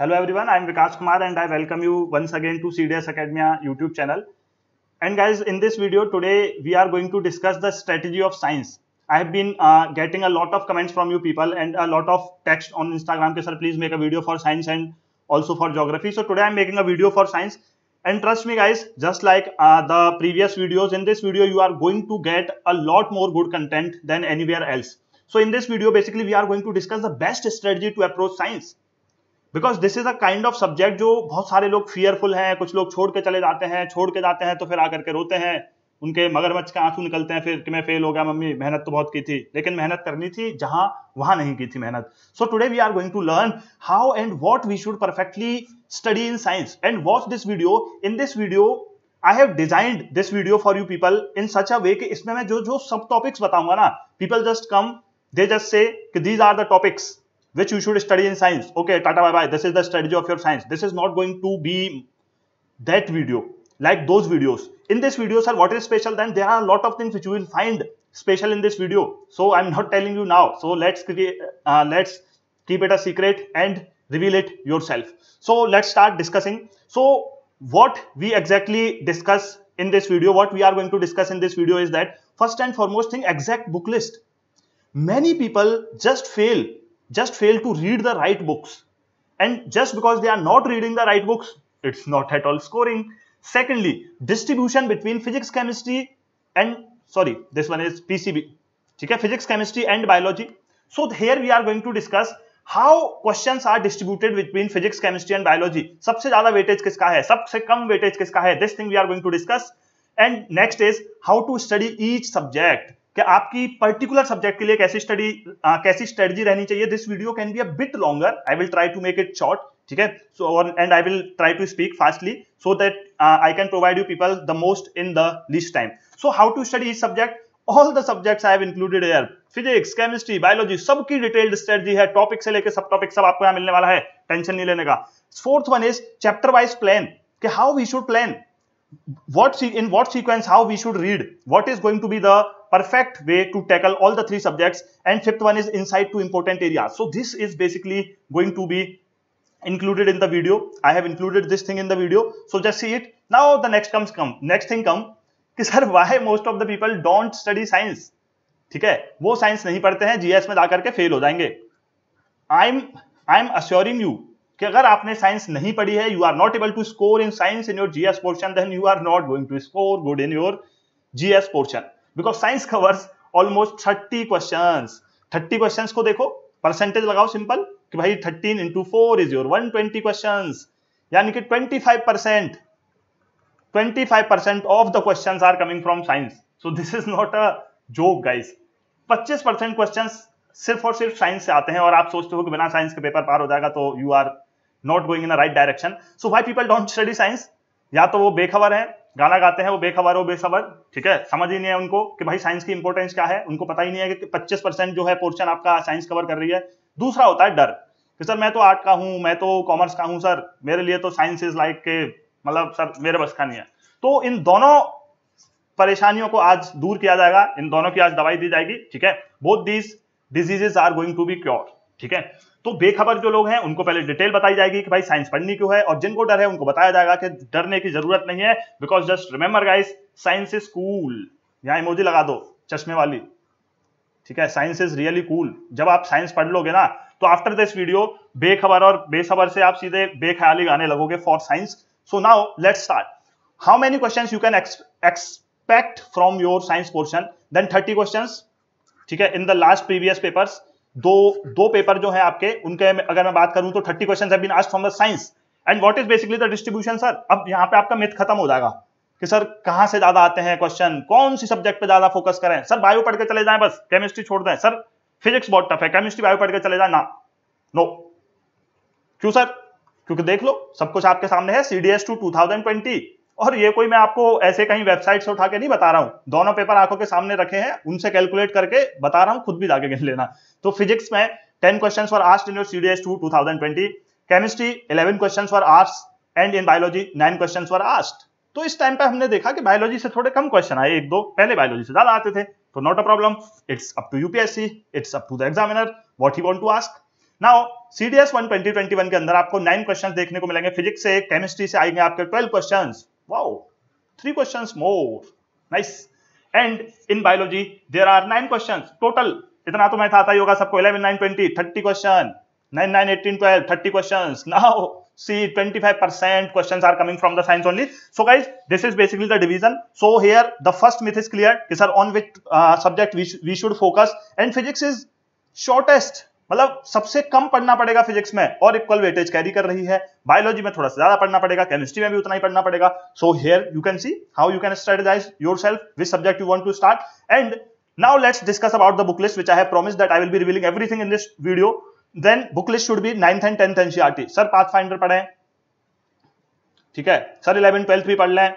Hello everyone, I am Vikas Kumar and I welcome you once again to CDS Academia YouTube channel. And guys, in this video today, we are going to discuss the strategy of science. I have been uh, getting a lot of comments from you people and a lot of text on Instagram. Sir, please make a video for science and also for geography. So today I am making a video for science. And trust me guys, just like uh, the previous videos, in this video you are going to get a lot more good content than anywhere else. So in this video, basically we are going to discuss the best strategy to approach science. Because this is a kind of subject जो बहुत सारे लोग fearful हैं कुछ लोग छोड़ के चले जाते हैं छोड़ के जाते हैं तो फिर आकर के रोते हैं उनके मगरमच्छ के आंसू निकलते हैं फिर कि मैं फेल हो गया मम्मी मेहनत तो बहुत की थी लेकिन मेहनत करनी थी जहां वहां नहीं की थी मेहनत so today we are going to learn how and what we should perfectly study in science and watch this video in this video I have designed this video for you people in such a way कि इसमें मैं जो जो सब topics बताऊंगा ना people just come they just say these are the topics which you should study in science okay tata bye bye this is the strategy of your science this is not going to be that video like those videos in this video sir what is special then there are a lot of things which you will find special in this video so i'm not telling you now so let's create uh, let's keep it a secret and reveal it yourself so let's start discussing so what we exactly discuss in this video what we are going to discuss in this video is that first and foremost thing exact book list many people just fail just fail to read the right books. And just because they are not reading the right books, it's not at all scoring. Secondly, distribution between physics, chemistry and sorry, this one is PCB. Okay, physics, chemistry and biology. So here we are going to discuss how questions are distributed between physics, chemistry and biology. sabse zyada weightage kiska hai sabse kam weightage kiska hai this thing we are going to discuss and next is how to study each subject कि आपकी particular subject के लिए कैसी study कैसी strategy रहनी चाहिए this video can be a bit longer I will try to make it short ठीक है so and I will try to speak fastly so that I can provide you people the most in the least time so how to study subject all the subjects I have included here physics chemistry biology सबकी detailed strategy है topic से लेकर सब topic सब आपको यहां मिलने वाला है टेंशन नहीं लेने का fourth one is chapter wise plan कि how we should plan what in what sequence how we should read what is going to be the perfect way to tackle all the three subjects and fifth one is insight to important areas so this is basically going to be included in the video i have included this thing in the video so just see it now the next comes come next thing come ki sir why most of the people don't study science theek hai wo science nahi padhte hain gs mein ja kar ke fail ho jayenge i'm i'm assuring you कि अगर आपने science नहीं पढ़ी है you are not able to score in science in your GS portion then you are not going to score good in your GS portion because science covers almost thirty question thirty question को देखो percentage लगाओ simple कि भाई thirteen into four is your one twenty question यानी कि twenty five percent twenty five percent of the question are coming from science so this is not a joke guys पच्चीस percent question सिर्फ और सिर्फ science से आते हैं और आप सोचते हो कि बिना साइंस के पेपर पार हो जाएगा तो you are not going in the right direction so why people don't study science या तो वो बेखबर है गाना गाते हैं वो बेखबर हो बेसबर ठीक है समझ ही नहीं है उनको कि भाई साइंस की इंपॉर्टेंस क्या है उनको पता ही नहीं है कि 25 परसेंट जो है पोर्शन आपका साइंस कवर कर रही है दूसरा होता है डर कि सर मैं तो आर्ट का हूँ मैं तो कॉमर्स का हूँ सर मेरे लिए तो साइंस इज लाइक के मतलब सर मेरे बस का नहीं है तो इन दोनों परेशानियों को आज दूर किया जाएगा इन दोनों की आज दवाई दी जाएगी ठीक है both these diseases are going to be cure ठीक है तो बेखबर जो लोग हैं उनको पहले डिटेल बताई जाएगी कि भाई साइंस पढ़नी क्यों है और जिनको डर है उनको बताया जाएगा कि डरने की जरूरत नहीं है because just remember guys science is cool यहाँ इमोजी लगा दो चश्मे वाली ठीक है साइंस इज रियली कूल जब आप साइंस पढ़ लोगे ना तो आफ्टर दिस वीडियो बेखबर और बेसबर से आप सीधे बेख्याली गाने लगोगे for science so now let start how many question you can expect from your science portion then thirty question ठीक है in the last previous papers दो दो पेपर जो है आपके उनके अगर मैं बात करूं तो thirty question from the science and what is basically the distribution sir अब यहाँ पे आपका मिथ खत्म हो जाएगा कि सर कहां से ज्यादा आते हैं क्वेश्चन कौन सी सब्जेक्ट पे ज्यादा फोकस करें सर बायो पढ़ के चले जाए बस केमिस्ट्री छोड़ दें सर फिजिक्स बहुत टफ है केमिस्ट्री बायो पढ़ के चले जाए ना नो क्यों सर क्योंकि देख लो सब कुछ आपके सामने है CDS two two thousand twenty और ये कोई मैं आपको ऐसे कहीं वेबसाइट से उठा के नहीं बता रहा हूँ दोनों पेपर आंखों के सामने रखे हैं उनसे कैलकुलेट करके बता रहा हूँ खुद भी जाके गिन लेना तो फिजिक्स में ten question for art in C D S two two thousand twenty chemistry eleven question for arts and in biology nine question for art तो इस टाइम पे हमने देखा कि बायोलॉजी से थोड़े कम क्वेश्चन आए एक दो पहले बायोलॉजी से ज्यादा आते थे तो not a problem it's up to UPSC it's up to the examiner what he want to ask now CDS one twenty twenty one के अंदर आपको नाइन क्वेश्चन देखने को मिलेंगे फिजिक्स से केमिस्ट्री से आएंगे आपके twelve question Wow, three questions more. Nice. And in biology, there are nine questions total. इतना तो मैथ आता ही होगा सबको 11, 9, 20, 30 question. 9, 9, 18, 12, 30 questions. Now, see 25% questions are coming from the science only. So guys, this is basically the division. So here, the first myth is clear. Is on which uh, subject we, sh we should focus. And physics is shortest मतलब सबसे कम पढ़ना पड़ेगा physics में और equal weightage carry कर रही है biology में थोड़ा सा ज्यादा पढ़ना पड़ेगा केमिस्ट्री में भी उतना ही पढ़ना पड़ेगा so here you can see how you can strategize yourself which subject you want to start and now let's discuss about the book list which I have that I will be revealing everything in this video then book list should be ninth and tenth NCERT sir pathfinder पढ़े ठीक है sir eleven twelfth भी पढ़ लें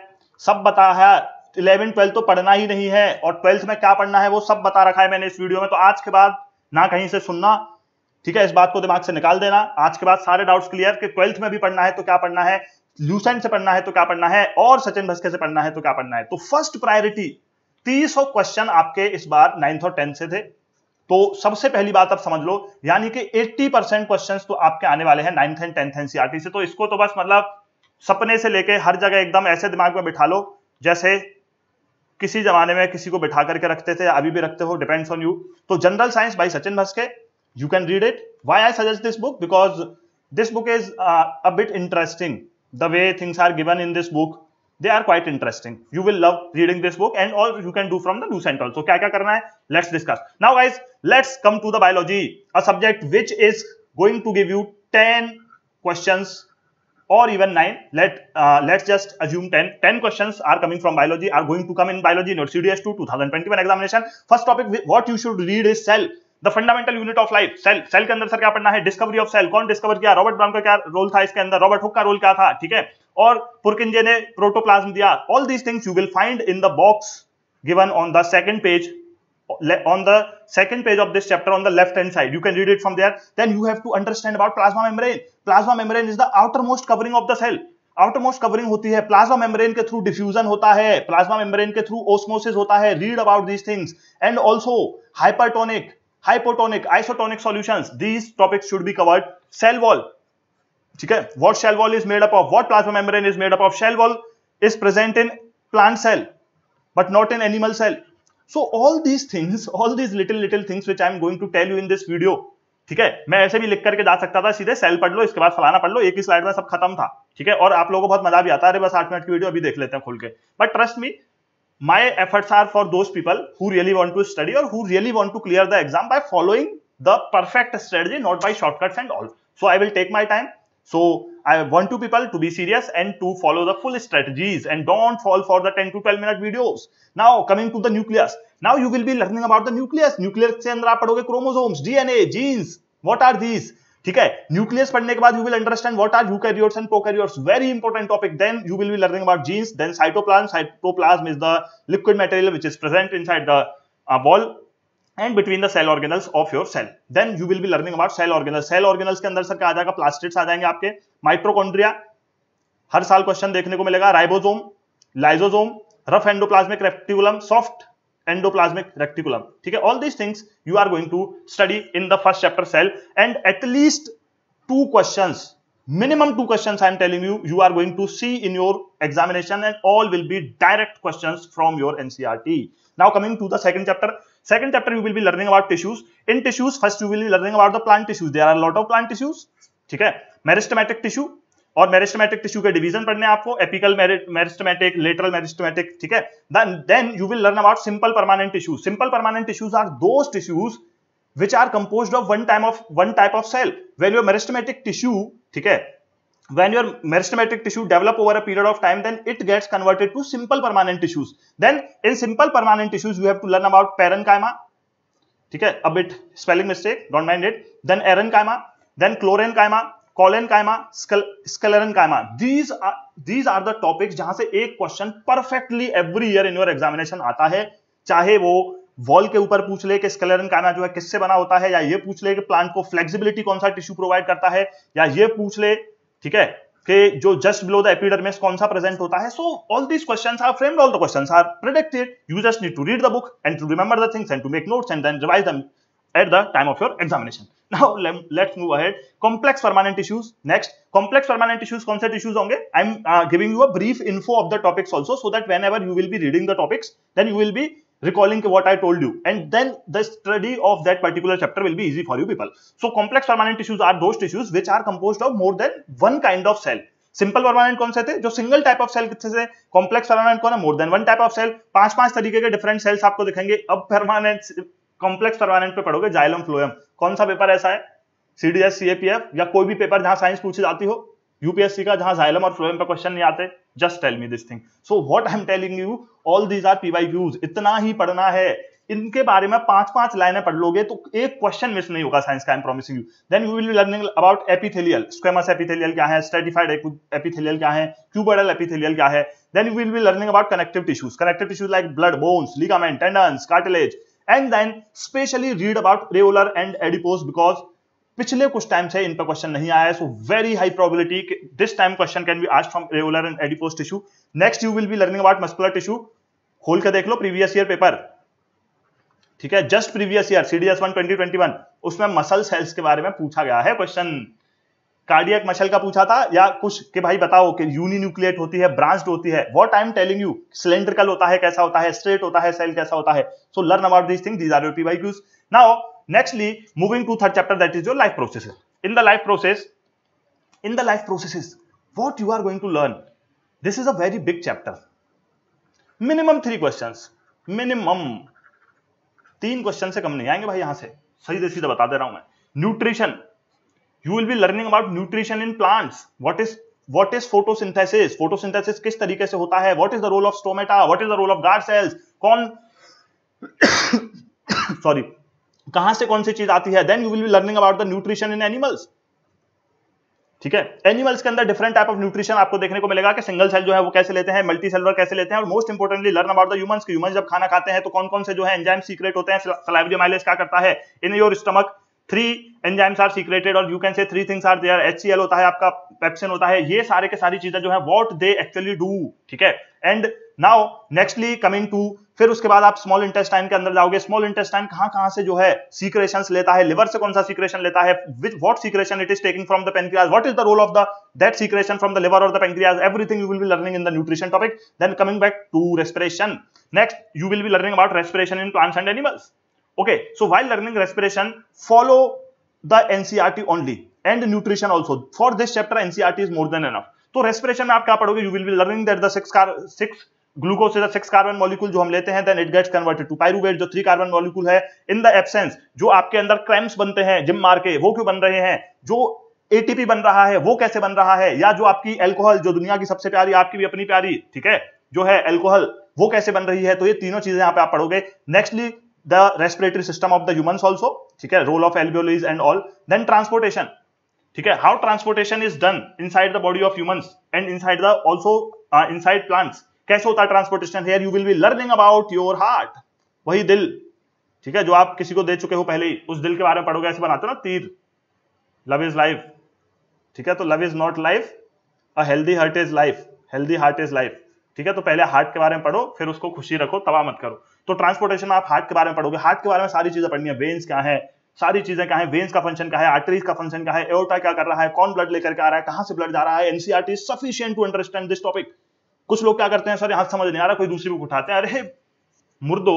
सब बता है twelfth तो पढ़ना ही नहीं है और ट्वेल्थ में क्या पढ़ना है वो सब बता रखा है मैंने इस वीडियो में तो आज के बाद ना कहीं से सुनना ठीक है इस बात को दिमाग से निकाल देना आज के बाद सारे डाउट्स क्लियर कि ट्वेल्थ में भी पढ़ना है तो क्या पढ़ना है लूसेंट से पढ़ना है तो क्या पढ़ना है और सचिन भस्के से पढ़ना है तो क्या पढ़ना है तो फर्स्ट प्रायोरिटी तीस क्वेश्चन आपके इस बार नाइन्थ और टेंथ से थे तो सबसे पहली बात आप समझ लो यानी कि 80 परसेंट क्वेश्चन तो आपके आने वाले हैं नाइन्थ एंड टेंथ एनसीआरटी से तो इसको तो बस मतलब सपने से लेके हर जगह एकदम ऐसे दिमाग में बिठा लो जैसे किसी जमाने में किसी को बिठा करके रखते थे अभी भी रखते हो डिपेंड्स ऑन यू तो जनरल साइंस भाई Sachin Bhaske you can read it why i suggest this book because this book is uh, a bit interesting the way things are given in this book they are quite interesting you will love reading this book and all you can do from the new central. also kya kya karna hai let's discuss now guys let's come to the biology a subject which is going to give you 10 questions or even 9 let uh, let's just assume 10 10 questions are coming from biology are going to come in biology in your cds2 2021 examination first topic what you should read is cell the fundamental unit of life cell cell के अंदर sir क्या पढ़ना है discovery of cell कौन discover किया Robert Brown का क्या role था इसके अंदर रॉबर्ट हुक का रोल क्या था ठीक है और पुरकिंजे ने प्रोटोप्लाज्म दिया all these things you will find in the box given on the second page on the second page of this chapter on the left hand side you can read it from there then you have to understand about plasma membrane plasma membrane is the outermost covering of the cell outermost covering hoti hai plasma membrane ke through diffusion hota hai plasma membrane ke through osmosis hota hai read about these things and also hypertonic hypotonic isotonic solution these topics should be covered cell wall ठीक है what cell wall is made up of what plasma membrane is made up of cell wall is present in plant cell but not in animal cell so all these things all these little little things which I am going to tell you in this video ठीक है मैं ऐसे भी लिख करके जा सकता था सीधे सेल पढ़ लो इसके बाद फलाना पढ़ लो एक ही स्लाइड में सब खत्म था ठीक है और आप लोगों को बहुत मजा भी आता है अरे बस आठ मिनट की वीडियो अभी देख लेते हैं खुल के but trust me my efforts are for those people who really want to study or who really want to clear the exam by following the perfect strategy not by shortcuts and all so i will take my time so i want to people to be serious and to follow the full strategies and don't fall for the 10 to 12 minute videos now coming to the nucleus now you will be learning about the nucleus nucleus ke andar chromosomes dna genes what are these ठीक है nucleus पढ़ने के बाद you will understand what are eukaryotes and prokaryotes very important topic then you will be learning about genes then cytoplasm cytoplasm is the liquid material which is present inside the ball and between the cell organelles of your cell then you will be learning about cell organelles cell organelles के अंदर sir क्या आ जाएगा plastids आ जाएंगे आपके mitochondria हर साल question देखने को मिलेगा ribosome lysosome rough endoplasmic reticulum soft endoplasmic reticulum okay all these things you are going to study in the first chapter cell and at least two questions minimum two questions i am telling you you are going to see in your examination and all will be direct questions from your ncrt now coming to the second chapter second chapter you will be learning about tissues in tissues first you will be learning about the plant tissues there are a lot of plant tissues okay meristematic tissue और meristematic tissue के division पढ़ने आपको apical meristematic lateral meristematic ठीक है then you will learn about simple permanent tissues simple permanent tissues are those tissues which are composed of one time of one type of cell when your meristematic tissue ठीक है when your meristematic tissue develop over a period of time then it gets converted to simple permanent tissues then in simple permanent tissues you have to learn about parenchyma ठीक है a bit spelling mistake don't mind it then parenchyma then chlorenchyma कॉलेन collenchyma sclerenchyma these are these are the topics जहां से एक question perfectly every year in your examination आता है चाहे वो wall के ऊपर पूछ ले कि स्कलरन कायमा जो है किससे बना होता है या ये पूछ ले कि प्लांट को फ्लेक्सिबिलिटी कौन सा टिश्यू प्रोवाइड करता है या ये पूछ ले ठीक है कि जो जस्ट बिलो द एपिडर्मिस कौन सा प्रेजेंट होता है so all these questions are framed all the questions are predicted you just need to read the book and to remember the things and to make notes and then revise them at the time of your examination. Now let's move ahead. Complex permanent issues. Next, complex permanent issues, kaun se issues honge I'm uh, giving you a brief info of the topics also so that whenever you will be reading the topics, then you will be recalling what I told you and then the study of that particular chapter will be easy for you people. So complex permanent issues are those tissues which are composed of more than one kind of cell. Simple permanent कौन से थे जो single type of cell कितने से complex permanent कौन है more than one type of cell पांच पांच तरीके के डिफरेंट सेल्स आपको दिखेंगे अब परमानेंट कॉम्प्लेक्स परमानेंट पे पढ़ोगे जाइलम फ्लोएम कौन सा पेपर ऐसा है सीडीएस सीएपीएफ या कोई भी पेपर जहां साइंस पूछी जाती हो यूपीएससी का जहां जाइलम और फ्लोएम पर क्वेश्चन नहीं आते just tell me this thing so what I am telling you all these are PY Qs इतना ही पढ़ना है इनके बारे में पांच पांच लाइनें पढ़ लोगे तो एक क्वेश्चन मिस नहीं होगा साइंस का promising you then you will be learning about epithelial squamous epithelial क्या है स्ट्रेटिफाइड एपिथेलियल क्या है क्यूबरल एपिथेलियल क्या है then you will be learning about connective tissues connective tissues like blood bones ligament tendons cartilage and then specially read about regular and adipose because पिछले कुछ time से इन पर क्वेश्चन नहीं आया so very high probability this time question can be asked from regular and adipose tissue next you will be learning about muscular tissue खोल कर देख लो प्रीवियस ईयर पेपर ठीक है just previous year CDS one twenty twenty one उसमें muscle cells के बारे में पूछा गया है क्वेश्चन कार्डियक मशल का पूछा था या कुछ के भाई बताओ कि यूनि न्यूक्लियट होती है ब्रांच्ड होती है what I am telling you cylindrical होता है कैसा होता है स्ट्रेट होता है सेल कैसा होता है so learn about this thing these are your P Y Qs now nextly moving to third chapter that is your life process in the life process in the life process what you are going to learn this is a very big chapter minimum three question minimum तीन question से कम नहीं आएंगे भाई यहां से सही से बता दे रहा हूं मैं nutrition you will be learning about nutrition in plants what is what is photosynthesis photosynthesis किस तरीके से होता है what is the role of stomata what is the role of guard cells कौन सॉरी कहां से कौन सी चीज आती है then you will be learning about the nutrition in animals ठीक है एनिमल्स के अंदर डिफरेंट टाइप ऑफ न्यूट्रिशन आपको देखने को मिलेगा कि सिंगल सेल जो है वो कैसे लेते हैं मल्टी सेलुलर कैसे लेते हैं और most importantly learn about the humans कि ह्यूमंस जब खाना खाते हैं तो कौन कौन से जो है एंजाइम सीक्रेट होते हैं सलाइवरी माइलेज क्या करता है in your stomach three enzymes are secreted और you can say three things are there H C L होता है आपका पेप्सिन होता है ये सारे के सारी चीजें जो है वॉट दे एक्चुअली डू ठीक है and now nextly coming to फिर उसके बाद आप स्मॉल इंटेस्टाइन के अंदर जाओगे स्मॉल इंटेस्टाइन कहां कहां से जो है सीक्रेशन लेता है लिवर से कौन सा सीक्रेशन लेता है which what secretion it is taking from the pancreas what is the role of the that secretion from the liver और the pancreas everything you will be learning in the nutrition topic then coming back to respiration next you will be learning about respiration in plants and animals Okay, so while learning respiration, follow the NCRT e only and nutrition also. For this chapter, NCRT e is more than enough. तो respiration में आप क्या पढ़ोगे you will be learning that the six six glucose is six carbon molecule जो हम लेते हैं then it gets converted to pyruvate जो थ्री कार्बन मॉलिक्यूल है इन द एब्सेंस जो आपके अंदर क्रैम्स बनते हैं जिम मार के वो क्यों बन रहे हैं जो एटीपी बन रहा है वो कैसे बन रहा है या जो आपकी एल्कोहल जो दुनिया की सबसे प्यारी आपकी भी अपनी प्यारी ठीक है जो है एल्कोहल वो कैसे बन रही है तो ये तीनों चीजें यहाँ पे आप पढ़ोगे nextly the respiratory system of the humans also okay role of alveoli and all then transportation okay how transportation is done inside the body of humans and inside the also uh, inside plants kaise hota transportation here you will be learning about your heart wahi dil ठीक है जो आप किसी को दे चुके हो पहले ही उस दिल के बारे में पढ़ोगे ऐसे बनाते हो ना तीर लव इज लाइफ ठीक है तो love is not life a healthy heart is life healthy heart is life ठीक है तो पहले हार्ट के बारे में पढ़ो फिर उसको खुशी रखो तबाह मत करो तो ट्रांसपोर्टेशन में आप हार्ट के बारे में पढ़ोगे हार्ट के बारे में सारी चीजें पढ़नी है वेन्स क्या है सारी चीजें क्या है वेन्स का फंक्शन क्या है आर्टरीज का फंक्शन क्या है एओटा क्या कर रहा है कौन ब्लड लेकर के आ रहा है कहां से ब्लड जा रहा है NCERT sufficient to understand this topic कुछ लोग क्या करते हैं सर यहां समझ नहीं आ रहा कोई दूसरी बुक उठाते हैं अरे मुर्दो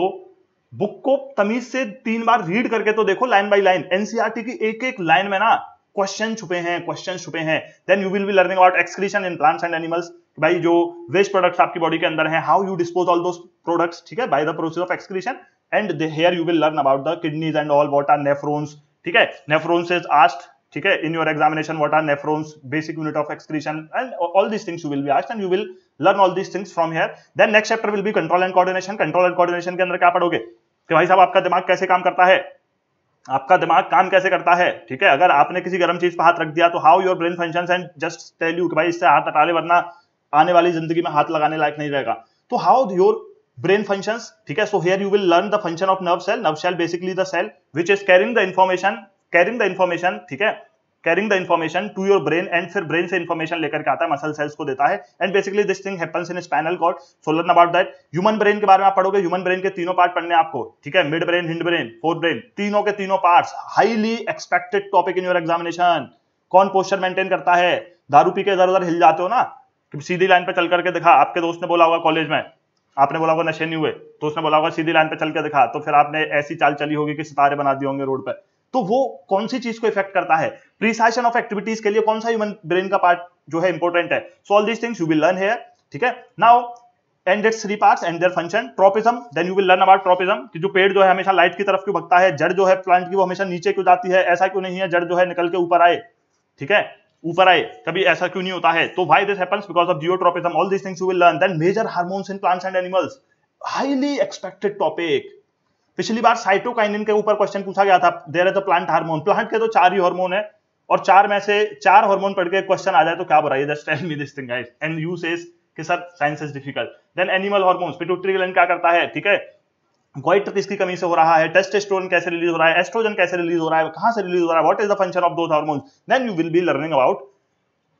बुक को तमीज से तीन बार रीड करके तो देखो लाइन बाय लाइन एनसीआरटी की एक एक लाइन में ना क्वेश्चन छुपे हैं क्वेश्चन छुपे हैं then you will be learning about excretion in plants and animals कि भाई जो वेस्ट प्रोडक्ट्स आपकी बॉडी के अंदर है how you dispose all those products ठीक है by the process of excretion and here you will learn about the kidneys and all what are nephrons ठीक है नेफ्रोन्स इज आस्ट ठीक है in your examination what are nephrons basic unit of excretion and all this things you will be asked and you will learn all this things from here then next chapter will be control and coordination control and coordination के अंदर क्या पढ़ोगे कि भाई साहब आपका दिमाग कैसे काम करता है आपका दिमाग काम कैसे करता है ठीक है अगर आपने किसी गर्म चीज पर हाथ रख दिया तो how your brain function and just tell you कि भाई इससे हाथ हटा ले वरना आने वाली जिंदगी में हाथ लगाने लायक नहीं रहेगा तो हाउ योर ब्रेन फंक्शन ठीक है so here you will learn the function of nerve cell nerve cell basically the cell which is carrying the information carrying the information ठीक है carrying the information to your brain and फिर brain से information लेकर के आता है muscle cells को देता है and basically this thing happens in spinal cord so learn about that human brain के बारे में आप पढ़ोगे ह्यूमन ब्रेन के तीनों पार्ट पढ़ने आपको ठीक है mid brain hind brain fore brain तीनों के तीनों part highly expected topic in your examination कौन पोस्टर मेंटेन करता है दारू पी के इधर उधर हिल जाते हो ना कि सीधी लाइन पर चल करके दिखा आपके दोस्त ने बोला होगा कॉलेज में आपने बोला होगा नशे नहीं हुए तो उसने बोला होगा सीधी लाइन पर चल के दिखा तो फिर आपने ऐसी चाल चली होगी कि सितारे बना दिए होंगे रोड पर तो वो कौन सी चीज को इफेक्ट करता है प्रिसाइशन ऑफ एक्टिविटीज के लिए कौन सा ह्यूमन ब्रेन का पार्ट जो है इंपॉर्टेंट है so all these things you will learn here ठीक है now and its three parts and their function tropism then you will learn about tropism कि जो पेड़ जो है हमेशा लाइट की तरफ क्यों भगता है जड़ जो है प्लांट की वो हमेशा नीचे क्यों जाती है ऐसा क्यों नहीं है जड़ जो है निकल के ऊपर आए ठीक है ऊपर आए कभी ऐसा क्यों नहीं होता है तो why this happens because of geotropism all things you will learn then major hormones in plants and animals highly expected topic पिछली बार साइटोकाइनिन के ऊपर क्वेश्चन पूछा गया था there is a plant hormone plant के तो चार ही हार्मोन है और चार में से चार हार्मोन पढ़ के क्वेश्चन आ जाए तो क्या बोरा just tell me this thing guys and you says कि sir science is difficult then animal hormones pituitary gland क्या करता है ठीक है किसकी तो कमी से हो रहा है टेस्ट एस्ट्रोन कैसे रिलीज हो रहा है एस्ट्रोजन कैसे रिलीज हो रहा है कहां से रिलीज हो रहा है what is the function of those hormone then you will be learning about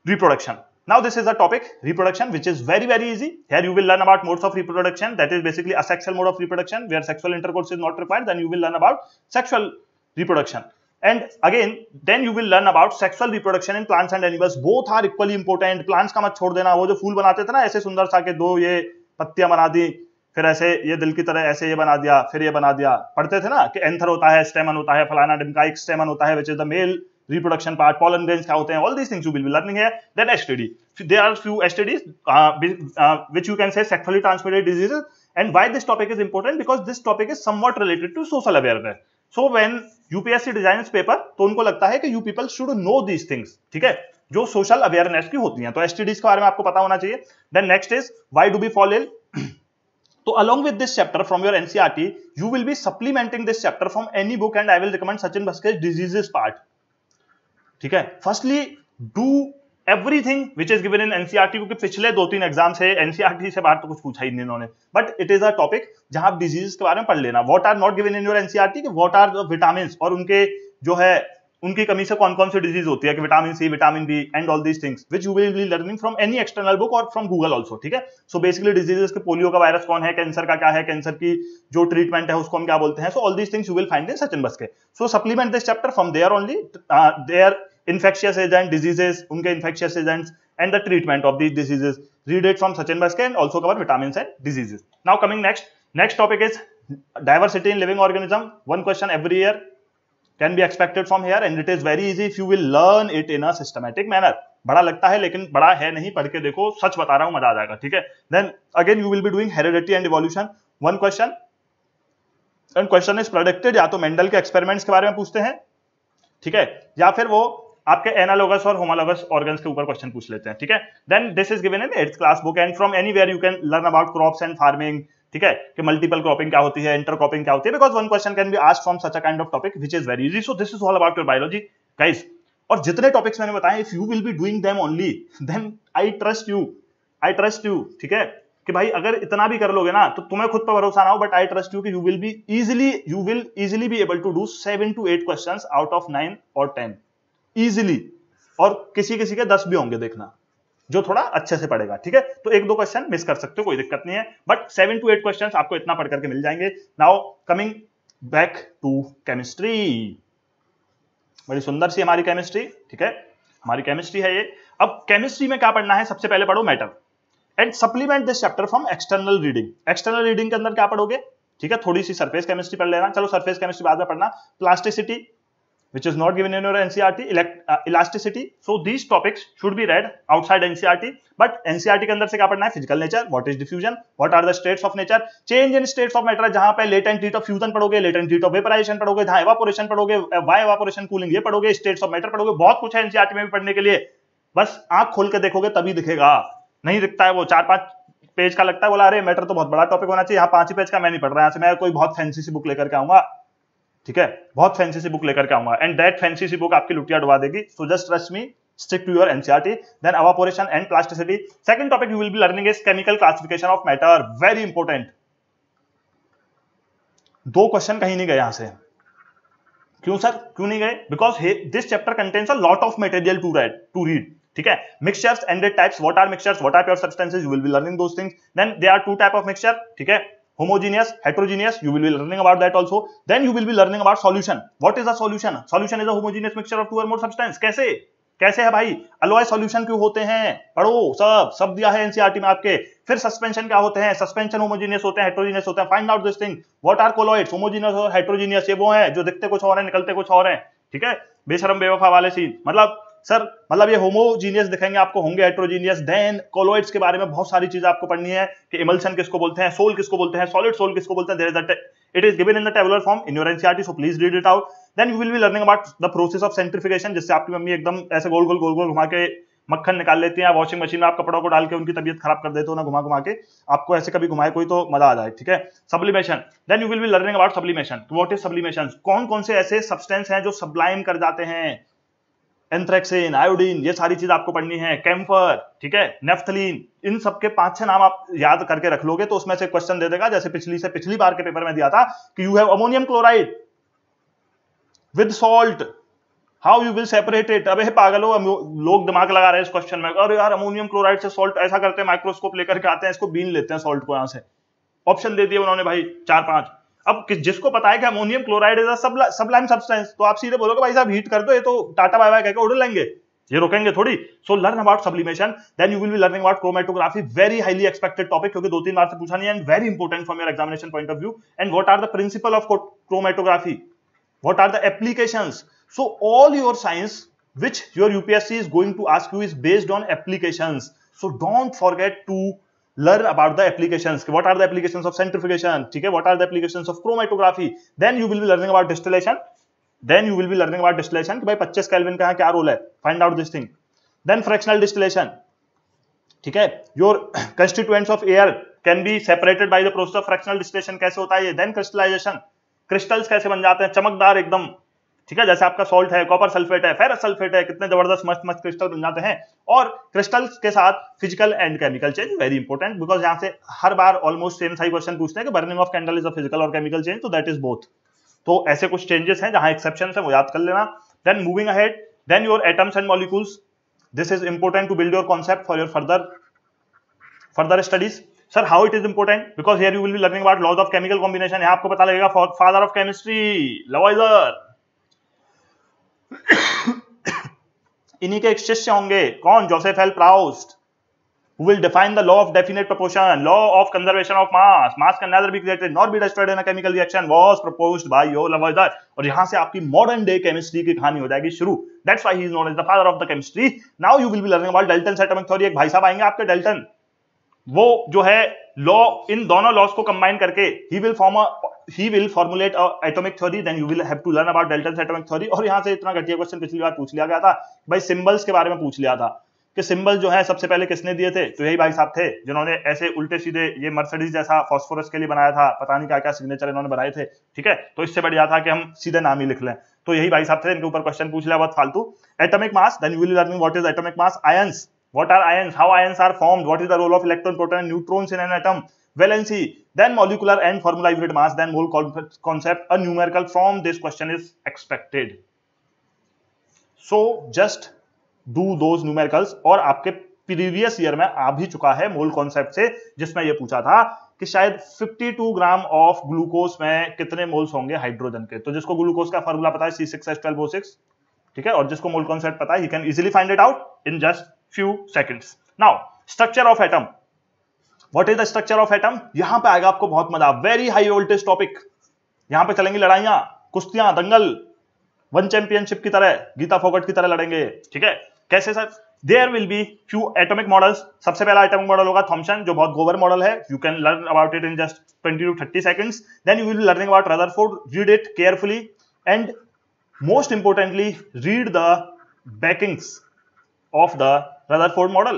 reproduction now this is a topic reproduction which is very very easy here you will learn about modes of reproduction that is basically asexual mode of reproduction where sexual intercourse is not required then you will learn about sexual reproduction and again then you will learn about sexual reproduction in plants and animals both are equally important plants का मत छोड़ देना वो जो फूल बनाते थे ना ऐसे सुंदर सा के दो ये पत्तियां बना दी फिर ऐसे ये दिल की तरह ऐसे ये बना दिया फिर ये बना दिया पढ़ते थे ना कि एंथर होता है स्टेमन होता है फलाना डिम का एक स्टेमन होता है which is the male reproduction part pollen grain क्या होते हैं all this things you will be learning है then STD they are few STDs which you can sexually transmitted disease and why this topic is important because this topic is somewhat related to social awareness so when UPSC design paper तो उनको लगता है कि you people should know these things ठीक है जो social awareness की होती है तो एस टी डीज के बारे में आपको पता होना चाहिए then next is why do be follow तो along with this chapter from your NCRT, you will be supplementing this chapter from any book and I will recommend Sachin Bhaske's diseases part ठीक है firstly do everything which is given in NCERT क्योंकि पिछले दो तीन exam से NCERT से बाहर तो कुछ पूछा ही नहीं इन्होंने but it is a topic जहां आप डिजीजेस के बारे में पढ़ लेना what are not given in your NCERT what are vitamin और उनके जो है उनकी कमी से कौन कौन सी डिजीज होती है कि vitamin C vitamin B and all these things which you will be learning from any external book और फ्रॉम गूगल ऑल्सो ठीक है सो बेसिकली डिजीजेस के पोलियो का वायरस कौन है कैंसर का क्या है कैंसर की जो ट्रीटमेंट है उसको हम क्या बोलते हैं so all these things you will find in Sachin बस के so supplement this chapter from there only there infectious agent diseases उनके infectious agents and the treatment of these diseases read it from Sachin बस के and also cover vitamin and diseases now coming next next topic is diversity in living organism one question every year can be expected from here and it is very easy if you will learn it in a manner बड़ा लगता है लेकिन बड़ा है नहीं पढ़ के देखो सच बता रहा हूं मजा आ जाएगा ठीक है then again you will be doing heredity and evolution one question and question is predicted या तो मेंडल के एक्सपेरिमेंट्स के बारे में पूछते हैं ठीक है या फिर वो आपके एनालोगस और होमालोगस ऑर्गन्स के ऊपर क्वेश्चन पूछ लेते हैं ठीक है then this is given in eighth class book and from anywhere you can learn about crops and farming ठीक है कि मल्टीपल क्रॉपिंग क्या होती है इंटर कॉपिंग क्या होती है because one question can be asked from such a kind of topic which is very easy so this is all about your biology guys और जितने टॉपिक्स मैंने बताए if you will be doing them only then I trust you I trust you ठीक है कि भाई अगर इतना भी कर लोगे ना तो तुम्हें खुद पर भरोसा ना हो बट आई ट्रस्ट यू कि you will be easily you will easily be able to do seven to eight question out of nine और टेन इजिली और किसी किसी के दस भी होंगे देखना जो थोड़ा अच्छे से पड़ेगा ठीक है तो एक दो क्वेश्चन मिस कर सकते हो कोई दिक्कत नहीं है but seven to eight question आपको इतना पढ़ करके मिल जाएंगे now coming back to chemistry बड़ी सुंदर सी हमारी केमिस्ट्री ठीक है हमारी केमिस्ट्री है ये अब केमिस्ट्री में क्या पढ़ना है सबसे पहले पढ़ो matter and supplement this chapter from external reading external reading के अंदर क्या पढ़ोगे ठीक है थोड़ी सी सरफेस केमिस्ट्री पढ़ लेना चलो सरफेस केमिस्ट्री बाद में पढ़ना plasticity which is not given in your NCRT e elect, uh, elasticity. So these topics should be read outside NCRT. E But NCRT e के अंदर से क्या पढ़ना है physical nature what is diffusion what are the states of nature change in states of matter जहां पे latent heat of fusion पढ़ोगे latent heat of vaporization पढ़ोगे जहां एवापोरेशन पढ़ोगे वाई एवापोरेशन कूलिंग ये पढ़ोगे स्टेट्स ऑफ मैटर पढ़ोगे बहुत कुछ है एनसीआरटी में भी पढ़ने के लिए बस आंख खोल के देखोगे तभी दिखेगा नहीं दिखता है वो चार पांच पेज का लगता है बोला अरे मैटर तो बहुत बड़ा टॉपिक होना चाहिए यहाँ पांच ही पेज का मैं नहीं पढ़ रहा यहाँ से मैं कोई बहुत फैंसी सी बुक लेकर के आऊंगा ठीक है बहुत फैंसी सी बुक लेकर के आऊंगा एंड दैट फैंसी सी बुक आपकी लुटिया डुबा देगी so just trust me stick to your ncrt then evaporation and plasticity second topic you will be learning is chemical classification of matter very important दो क्वेश्चन कहीं नहीं गए यहां से क्यों सर क्यों नहीं गए because this chapter contains a lot of material to write to read ठीक है mixtures and types what are mixtures what are pure substances you will be learning those things then they are two type of mixture ठीक है homogeneous heterogeneous you will be learning about that also then you will be learning about solution what is a solution solution is a homogeneous mixture of two or more substance kaise कैसे है भाई alloy solution क्यों होते हैं पढ़ो सब सब दिया है एनसीआरटी में आपके फिर सस्पेंशन क्या होते हैं सस्पेंशन होमोजीनियस होते हैं हेट्रोजीनियस होते हैं find out this thing what are colloids homogeneous और हेट्रोजीनियस ये वो हैं जो दिखते कुछ और हैं निकलते कुछ और हैं ठीक है बेशरम बेवफा वाले सीन मतलब सर मतलब ये होमोजीनियस दिखेंगे आपको होंगे हेट्रोजीनियस देन कोलोइड्स के बारे में बहुत सारी चीज आपको पढ़नी है कि इमल्शन किसको बोलते हैं सोल किसको बोलते हैं सॉलिड सोल किसको बोलते हैं it is given in the tabular form in your NCERT so please read it out then you will be learning about the process of centrifugation जिससे आपकी मम्मी एकदम ऐसे गोल गोल गोल गोल घुमा के मक्खन निकाल लेती है वॉशिंग मशीन में आप कपड़ों को डाल के उनकी तबियत खराब कर देते हो ना घुमा घुमा के आपको ऐसे कभी घुमाए कोई तो मजा आ जाए ठीक है sublimation then you will be learning about sublimation what is sublimation कौन कौन से ऐसे सब्सटेंस हैं जो सब्लाइम कर जाते हैं एंथ्रेक्सिन आयोडीन ये सारी चीज आपको पढ़नी है कैम्फर ठीक है नेफ्थलीन इन सबके पांच छह नाम आप याद करके रख लोगे तो उसमें से क्वेश्चन दे देगा जैसे पिछली से पिछली बार के पेपर में दिया था कि you have ammonium chloride with salt how you will separate it अबे हो लोग दिमाग लगा रहे हैं इस क्वेश्चन में अरे यार अमोनियम क्लोराइड से सॉल्ट ऐसा करते हैं माइक्रोस्कोप लेकर के आते हैं इसको बीन लेते हैं सॉल्ट को यहां से ऑप्शन दे दिए उन्होंने भाई चार पांच अब जिसको पता है कि अमोनियम क्लोराइड इज सबला, सबलाइम सब्सटेंस तो आप सीधे बोलोगे भाई साहब हीट कर दो ये तो टाटा बाय बाय कहकर उड़ लेंगे ये रोकेंगे थोड़ी so learn about sublimation then you will be learning about chromatography very highly expected topic क्योंकि दो तीन बार से पूछा नहीं and very important for your examination point of view and what are the principle of chromatography what are the application so all your science which your UPSC is going to ask you is based on application so don't forget to learn about the applications what are the applications of centrifugation okay what are the applications of chromatography then you will be learning about distillation then you will be learning about distillation कि भाई 25 kelvin का क्या role है find out this thing then fractional distillation ठीक है your constituents of air can be separated by the process of fractional distillation कैसे होता है ये then crystallization crystals कैसे बन जाते हैं चमकदार एकदम ठीक है जैसे आपका सोल्ट है कॉपर सल्फेट है फेरस सल्फेट है कितने जबरदस्त मस्त मस्त क्रिस्टल बन जाते हैं और क्रिस्टल्स के साथ physical and chemical change very important because यहाँ से हर बार ऑलमोस्ट सेम साइज क्वेश्चन पूछते हैं कि burning of candle is a physical और केमिकल चेंज तो दैट इज बोथ तो ऐसे कुछ चेंजेस हैं जहां एक्सेप्शन है वो याद कर लेना then moving ahead then your atoms and molecules this is important to build your concept for your further further studies sir how it is important because here you will be learning about laws of chemical combination आपको पता लगेगा for father of chemistry Lavoisier इन्हीं के शिष्य होंगे कौन Joseph L Proust who will define the law of definite proportion law of conservation of mass mass can neither be created nor be destroyed in a chemical reaction was proposed by your Lavoisier और यहाँ से आपकी modern day chemistry की कहानी हो जाएगी शुरू that's why he is known as the father of the chemistry now you will be learning about Dalton's atomic theory एक भाई साहब आएंगे आपके Dalton वो जो है लॉ इन दोनों लॉस को कंबाइन करके he will form he will formulate atomic theory then you will have to learn about Dalton atomic theory और यहाँ से इतना घटिया क्वेश्चन पिछली बार पूछ लिया गया था भाई सिंबल्स के बारे में पूछ लिया था कि सिंबल जो है सबसे पहले किसने दिए थे तो यही भाई साहब थे जिन्होंने ऐसे उल्टे सीधे ये मर्सिडीज जैसा फॉस्फोरस के लिए बनाया था पता नहीं क्या क्या सिग्नेचर इन्होंने बनाए थे ठीक है तो इससे बढ़िया था कि हम सीधे नाम ही लिख लें तो यही भाई साहब थे इनके ऊपर क्वेश्चन पूछ लिया बहुत फालतू atomic mass then you will learning what is atomic mass ions what are ions how ions are formed what is the role of electron proton and neutrons in an atom valency then molecular and formula unit mass then mole concept a numerical form this question is expected so just do those numericals or aapke previous year mein aa bhi chuka hai mole concept se jisme ye pucha tha कि शायद 52 gram of glucose में कितने moles होंगे hydrogen के तो जिसको glucose का formula पता है C6H12O6 ठीक है और जिसको मोल कॉन्सेप्ट पता है you can easily find it out in just few seconds. Now, structure of atom. What is the structure of atom? यहां पे आएगा आपको बहुत मजा वेरी हाई वोल्टेज टॉपिक यहां पे चलेंगी लड़ाइया कुश्तियां दंगल वन चैंपियनशिप की तरह गीता फोकट की तरह लड़ेंगे ठीक है कैसे sir there will be few atomic models सबसे पहला एटॉमिक मॉडल होगा थॉमसन जो बहुत गोवर मॉडल है you can learn about it in just 20 to 30 seconds then you will learning about Rutherford read it carefully and most importantly read the backings of the Rutherford model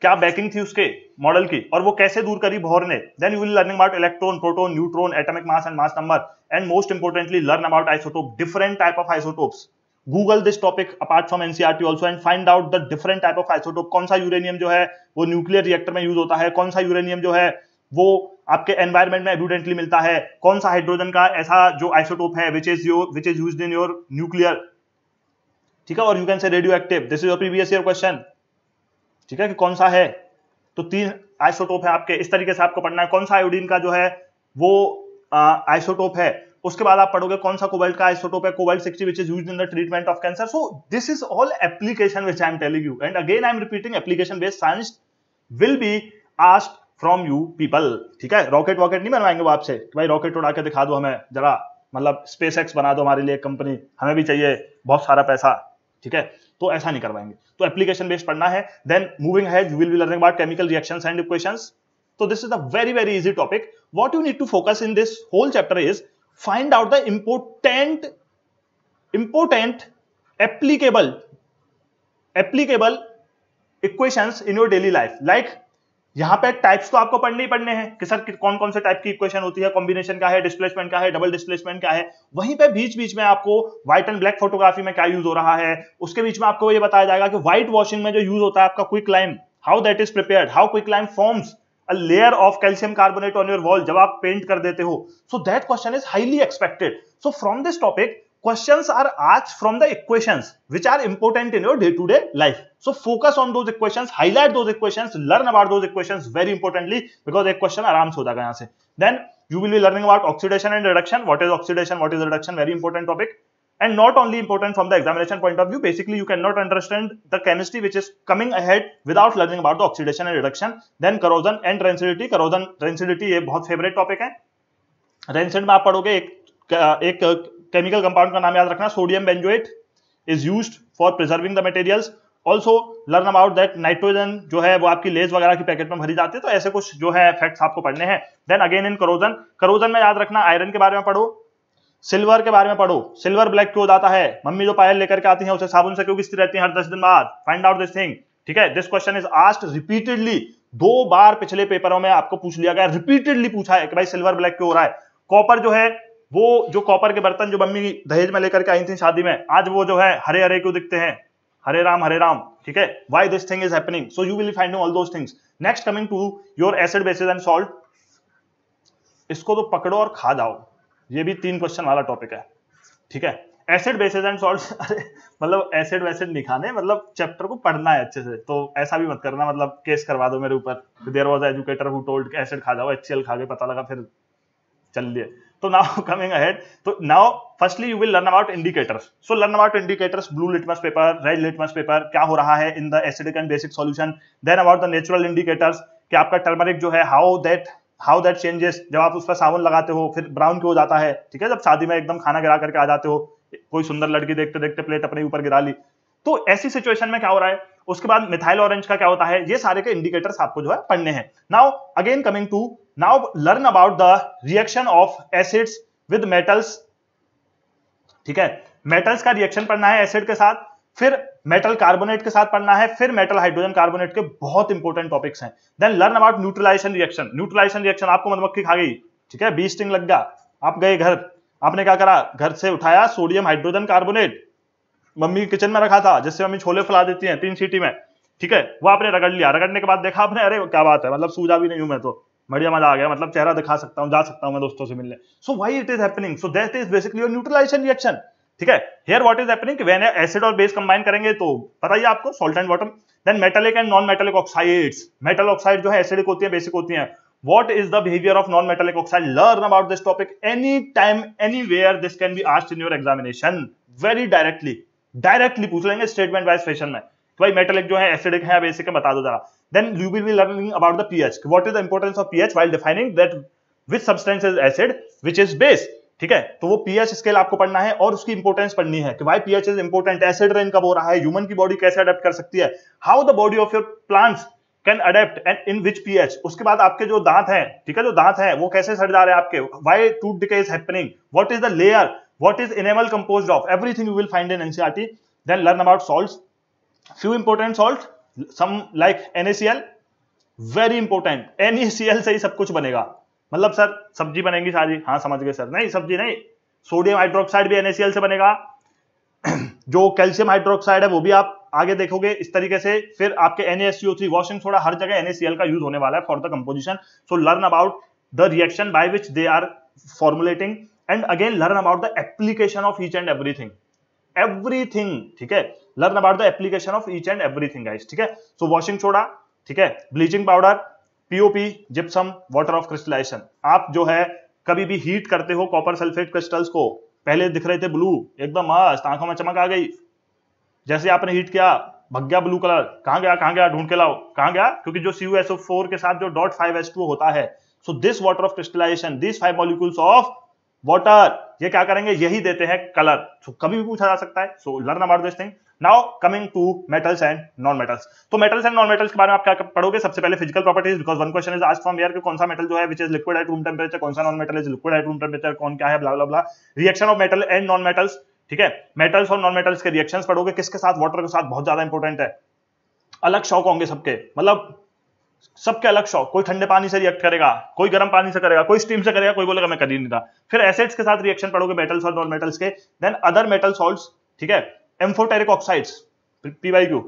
क्या backing थी उसके model की और वो कैसे दूर करी बोहर ने then you will learning about electron proton neutron atomic mass and mass number and most importantly learn about isotope different type of isotopes Google this topic apart from NCERT also and find out the different type of isotope कौन सा uranium जो है वो nuclear reactor में use होता है कौन सा यूरेनियम जो है वो आपके एनवायरमेंट में एविडेंटली मिलता है कौन सा हाइड्रोजन का ऐसा जो आइसोटोप है which is your which is use in your nuclear ठीक है और you can say radioactive this is your previous year question ठीक है कि कौन सा है तो तीन आइसोटोप है आपके इस तरीके से आपको पढ़ना है कौन सा आयोडीन का जो है वो आइसोटोप है उसके बाद आप पढ़ोगे कौन सा कोबाल्ट का आइसोटोप है cobalt 60 which is used in the treatment of cancer so this is all application which I am telling you and again I am repeating application based science will be asked from you people ठीक है rocket वॉकेट नहीं बनवाएंगे वो आपसे भाई rocket उड़ा के दिखा दो हमें जरा मतलब स्पेस बना दो हमारे लिए कंपनी हमें भी चाहिए बहुत सारा पैसा ठीक है तो ऐसा नहीं करवाएंगे तो एप्लीकेशन बेस्ड पढ़ना है then moving you will be learning about chemical reactions and equations तो this is a very very easy topic what you need to focus in this whole chapter is find out the important important applicable applicable equations in your daily life like यहाँ पे types तो आपको पढ़ने ही पढ़ने हैं कि sir कौन कौन से टाइप की इक्वेशन होती है कॉम्बिनेशन का है डिस्प्लेसमेंट का है डबल डिस्प्लेसमेंट का है वहीं पे बीच बीच में आपको व्हाइट एंड ब्लैक फोटोग्राफी में क्या यूज हो रहा है उसके बीच में आपको ये बताया जाएगा कि व्हाइट वॉशिंग में जो यूज होता है आपका quick lime how that is prepare how quick lime forms a layer of calcium carbonate on your wall जब आप पेंट कर देते हो so that question is highly expected so from this topic questions are asked from the equations which are important in your day-to-day life. So focus on those equations, highlight those equations, learn about those equations very importantly because एक question आराम se हो जाएगा यहाँ से. Then you will be learning about oxidation and reduction. What is oxidation? What is reduction? Very important topic. And not only important from the examination point of view, basically you cannot understand the chemistry which is coming ahead without learning about the oxidation and reduction. Then corrosion and rancidity. Corrosion, rancidity ये bahut favorite topic hai Rancid mein aap padhoge ek एक chemical compound का नाम याद रखना sodium benzoate is use for preserving the material also learn about that nitrogen जो है वो आपकी लेस वगैरह की पैकेट में भरी जाती है तो ऐसे कुछ जो है फैक्ट्स आपको पढ़ने हैं then again in corrosion corrosion में याद रखना आयरन के बारे में पढ़ो सिल्वर के बारे में पढ़ो सिल्वर ब्लैक क्यों जाता है मम्मी जो पायल लेकर के आती है उसे साबुन से क्यों किसती रहती है हर दस दिन बाद फाइंड आउट दिस थिंग ठीक है this question is asked repeatedly दो बार पिछले पेपरों में आपको पूछ लिया गया रिपीटेडली पूछा है कि भाई सिल्वर ब्लैक क्यों हो रहा है कॉपर जो है वो जो कॉपर के बर्तन जो मम्मी दहेज में लेकर के आई थी शादी में आज वो जो है हरे हरे क्यों दिखते हैं हरे राम हरे राम ठीक है why this thing is happening so you will find all those things next coming to your acid bases and salt इसको तो पकड़ो और खा जाओ ये भी तीन क्वेश्चन वाला टॉपिक है ठीक है एसिड बेसिस एंड सॉल्ट अरे मतलब एसिड वैसिड नहीं खाने मतलब चैप्टर को पढ़ना है अच्छे से तो ऐसा भी मत करना मतलब केस करवा दो मेरे ऊपर there was educator who told acid खा जाओ एच खा के पता लगा फिर चल लिए तो नाउ कमिंग अहेड तो now firstly you will learn about indicators so learn about indicators blue litmus paper red litmus paper क्या हो रहा है in the acidic and basic solution then about the natural indicators कि आपका turmeric जो है how that how that changes जब आप उस पर साबुन लगाते हो फिर ब्राउन क्यों हो जाता है ठीक है जब शादी में एकदम खाना गिरा करके आ जाते हो कोई सुंदर लड़की देखते देखते प्लेट अपने ऊपर गिरा ली तो ऐसी सिचुएशन में क्या हो रहा है उसके बाद मिथाइल ऑरेंज का क्या होता है ये सारे के इंडिकेटर्स आपको जो है पढ़ने हैं now again coming to now learn about the reaction of acids with metals ठीक है मेटल्स का रिएक्शन पढ़ना है एसिड के साथ फिर मेटल कार्बोनेट के साथ पढ़ना है फिर मेटल हाइड्रोजन कार्बोनेट के बहुत इंपॉर्टेंट टॉपिक्स हैं then learn about neutralization reaction neutralization reaction आपको मधुमक्खी खा गई ठीक है बीस्टिंग लग गया आप गए घर आपने क्या करा घर से उठाया sodium hydrogen carbonate mummy kitchen में रखा था जिससे मम्मी छोले फैला देती है तीन सीटी में ठीक है वो आपने रगड़ लिया रगड़ने के बाद देखा आपने अरे क्या बात है मतलब सूझा भी नहीं हूं मैं तो बढ़िया मजा आ गया मतलब चेहरा दिखा सकता हूँ जा सकता हूं मैं दोस्तों से मिलने so why it is happening so that is basically your neutralization reaction ठीक है here what is happening when acid और बेस कंबाइन करेंगे तो पता ही आपको salt and water then metallic and non metallic oxides metal oxide जो है एसिडिक होती है बेसिक होती है is is of non metallic oxide learn about this topic any time anywhere this can be asked in your examination very directly directly पूछ लेंगे statement wise fashion में तो भाई मेटलिक जो है एसिडिक है बेसिक है बता दो जरा then you will be learning about the pH what is the importance of pH while defining that which substance is acid which is base ठीक है तो वो पीएच स्केल आपको पढ़ना है और उसकी इंपोर्टेंस पढ़नी है कि भाई pH is important acid rain कब हो रहा है ह्यूमन की बॉडी कैसे अडेप्ट कर सकती है how the body of your plants can adapt and in which pH उसके बाद आपके जो दांत हैं ठीक है जो दांत हैं वो कैसे सड़ जा रहे हैं आपके why tooth decay is happening what is the layer what is enamel composed of everything you will find in ncrt e then learn about salts few important salt some like nacl very important एन से ही सब कुछ बनेगा मतलब sir सब्जी बनेगी सारी हाँ समझ गए सर नहीं सब्जी नहीं सोडियम हाइड्रोक्साइड भी NaCl से बनेगा जो कैल्शियम हाइड्रोक्साइड है वो भी आप आगे देखोगे इस तरीके से फिर आपके NaSCO3 वॉशिंग सोडा हर जगह NaCl का यूज होने वाला है for the composition so learn about the reaction by which they are formulating and again learn about the application of each and everything everything ठीक है learn about the application of each and everything guys ठीक है so washing soda ठीक है bleaching powder POP gypsum water of crystallization आप जो है कभी भी हीट करते हो कॉपर सल्फेट क्रिस्टल्स को पहले दिख रहे थे ब्लू एकदम मस्त आंखों में चमक आ गई जैसे आपने हीट किया भग गया ब्लू कलर कहां गया कहा गया ढूंढ के लाओ कहां गया क्योंकि जो सी के साथ जो डॉट फाइव टू होता है so this water of crystallization this five molecules of water ये क्या करेंगे यही देते हैं कलर तो कभी भी पूछा जा सकता है so learn about this thing now coming to metals and non metals तो मेटल्स एंड नॉन मेटल्स के बारे में आप क्या पढ़ोगे सबसे पहले physical properties because one question is आज फ्रॉम यार कौन सा मेटल जो है which is liquid at room temperature कौन सा non metal is liquid at room temperature कौन क्या है blah blah reaction of metal and non metals ठीक है मेटल्स और नॉन मेटल्स के रिएक्शन पढ़ोगे किसके साथ वाटर के साथ बहुत ज्यादा इंपॉर्टेंट है अलग शौक होंगे सबके मतलब सबके अलग शौक कोई ठंडे पानी से रिएक्ट करेगा कोई गर्म पानी से करेगा कोई स्टीम से करेगा कोई बोलेगा मैं कर ही नहीं था फिर एसिड्स के साथ रिएक्शन पढ़ोगे मेटल्स और नॉन मेटल्स के देन अदर मेटल सॉल्ट ठीक है amphoteric oxides P Y Q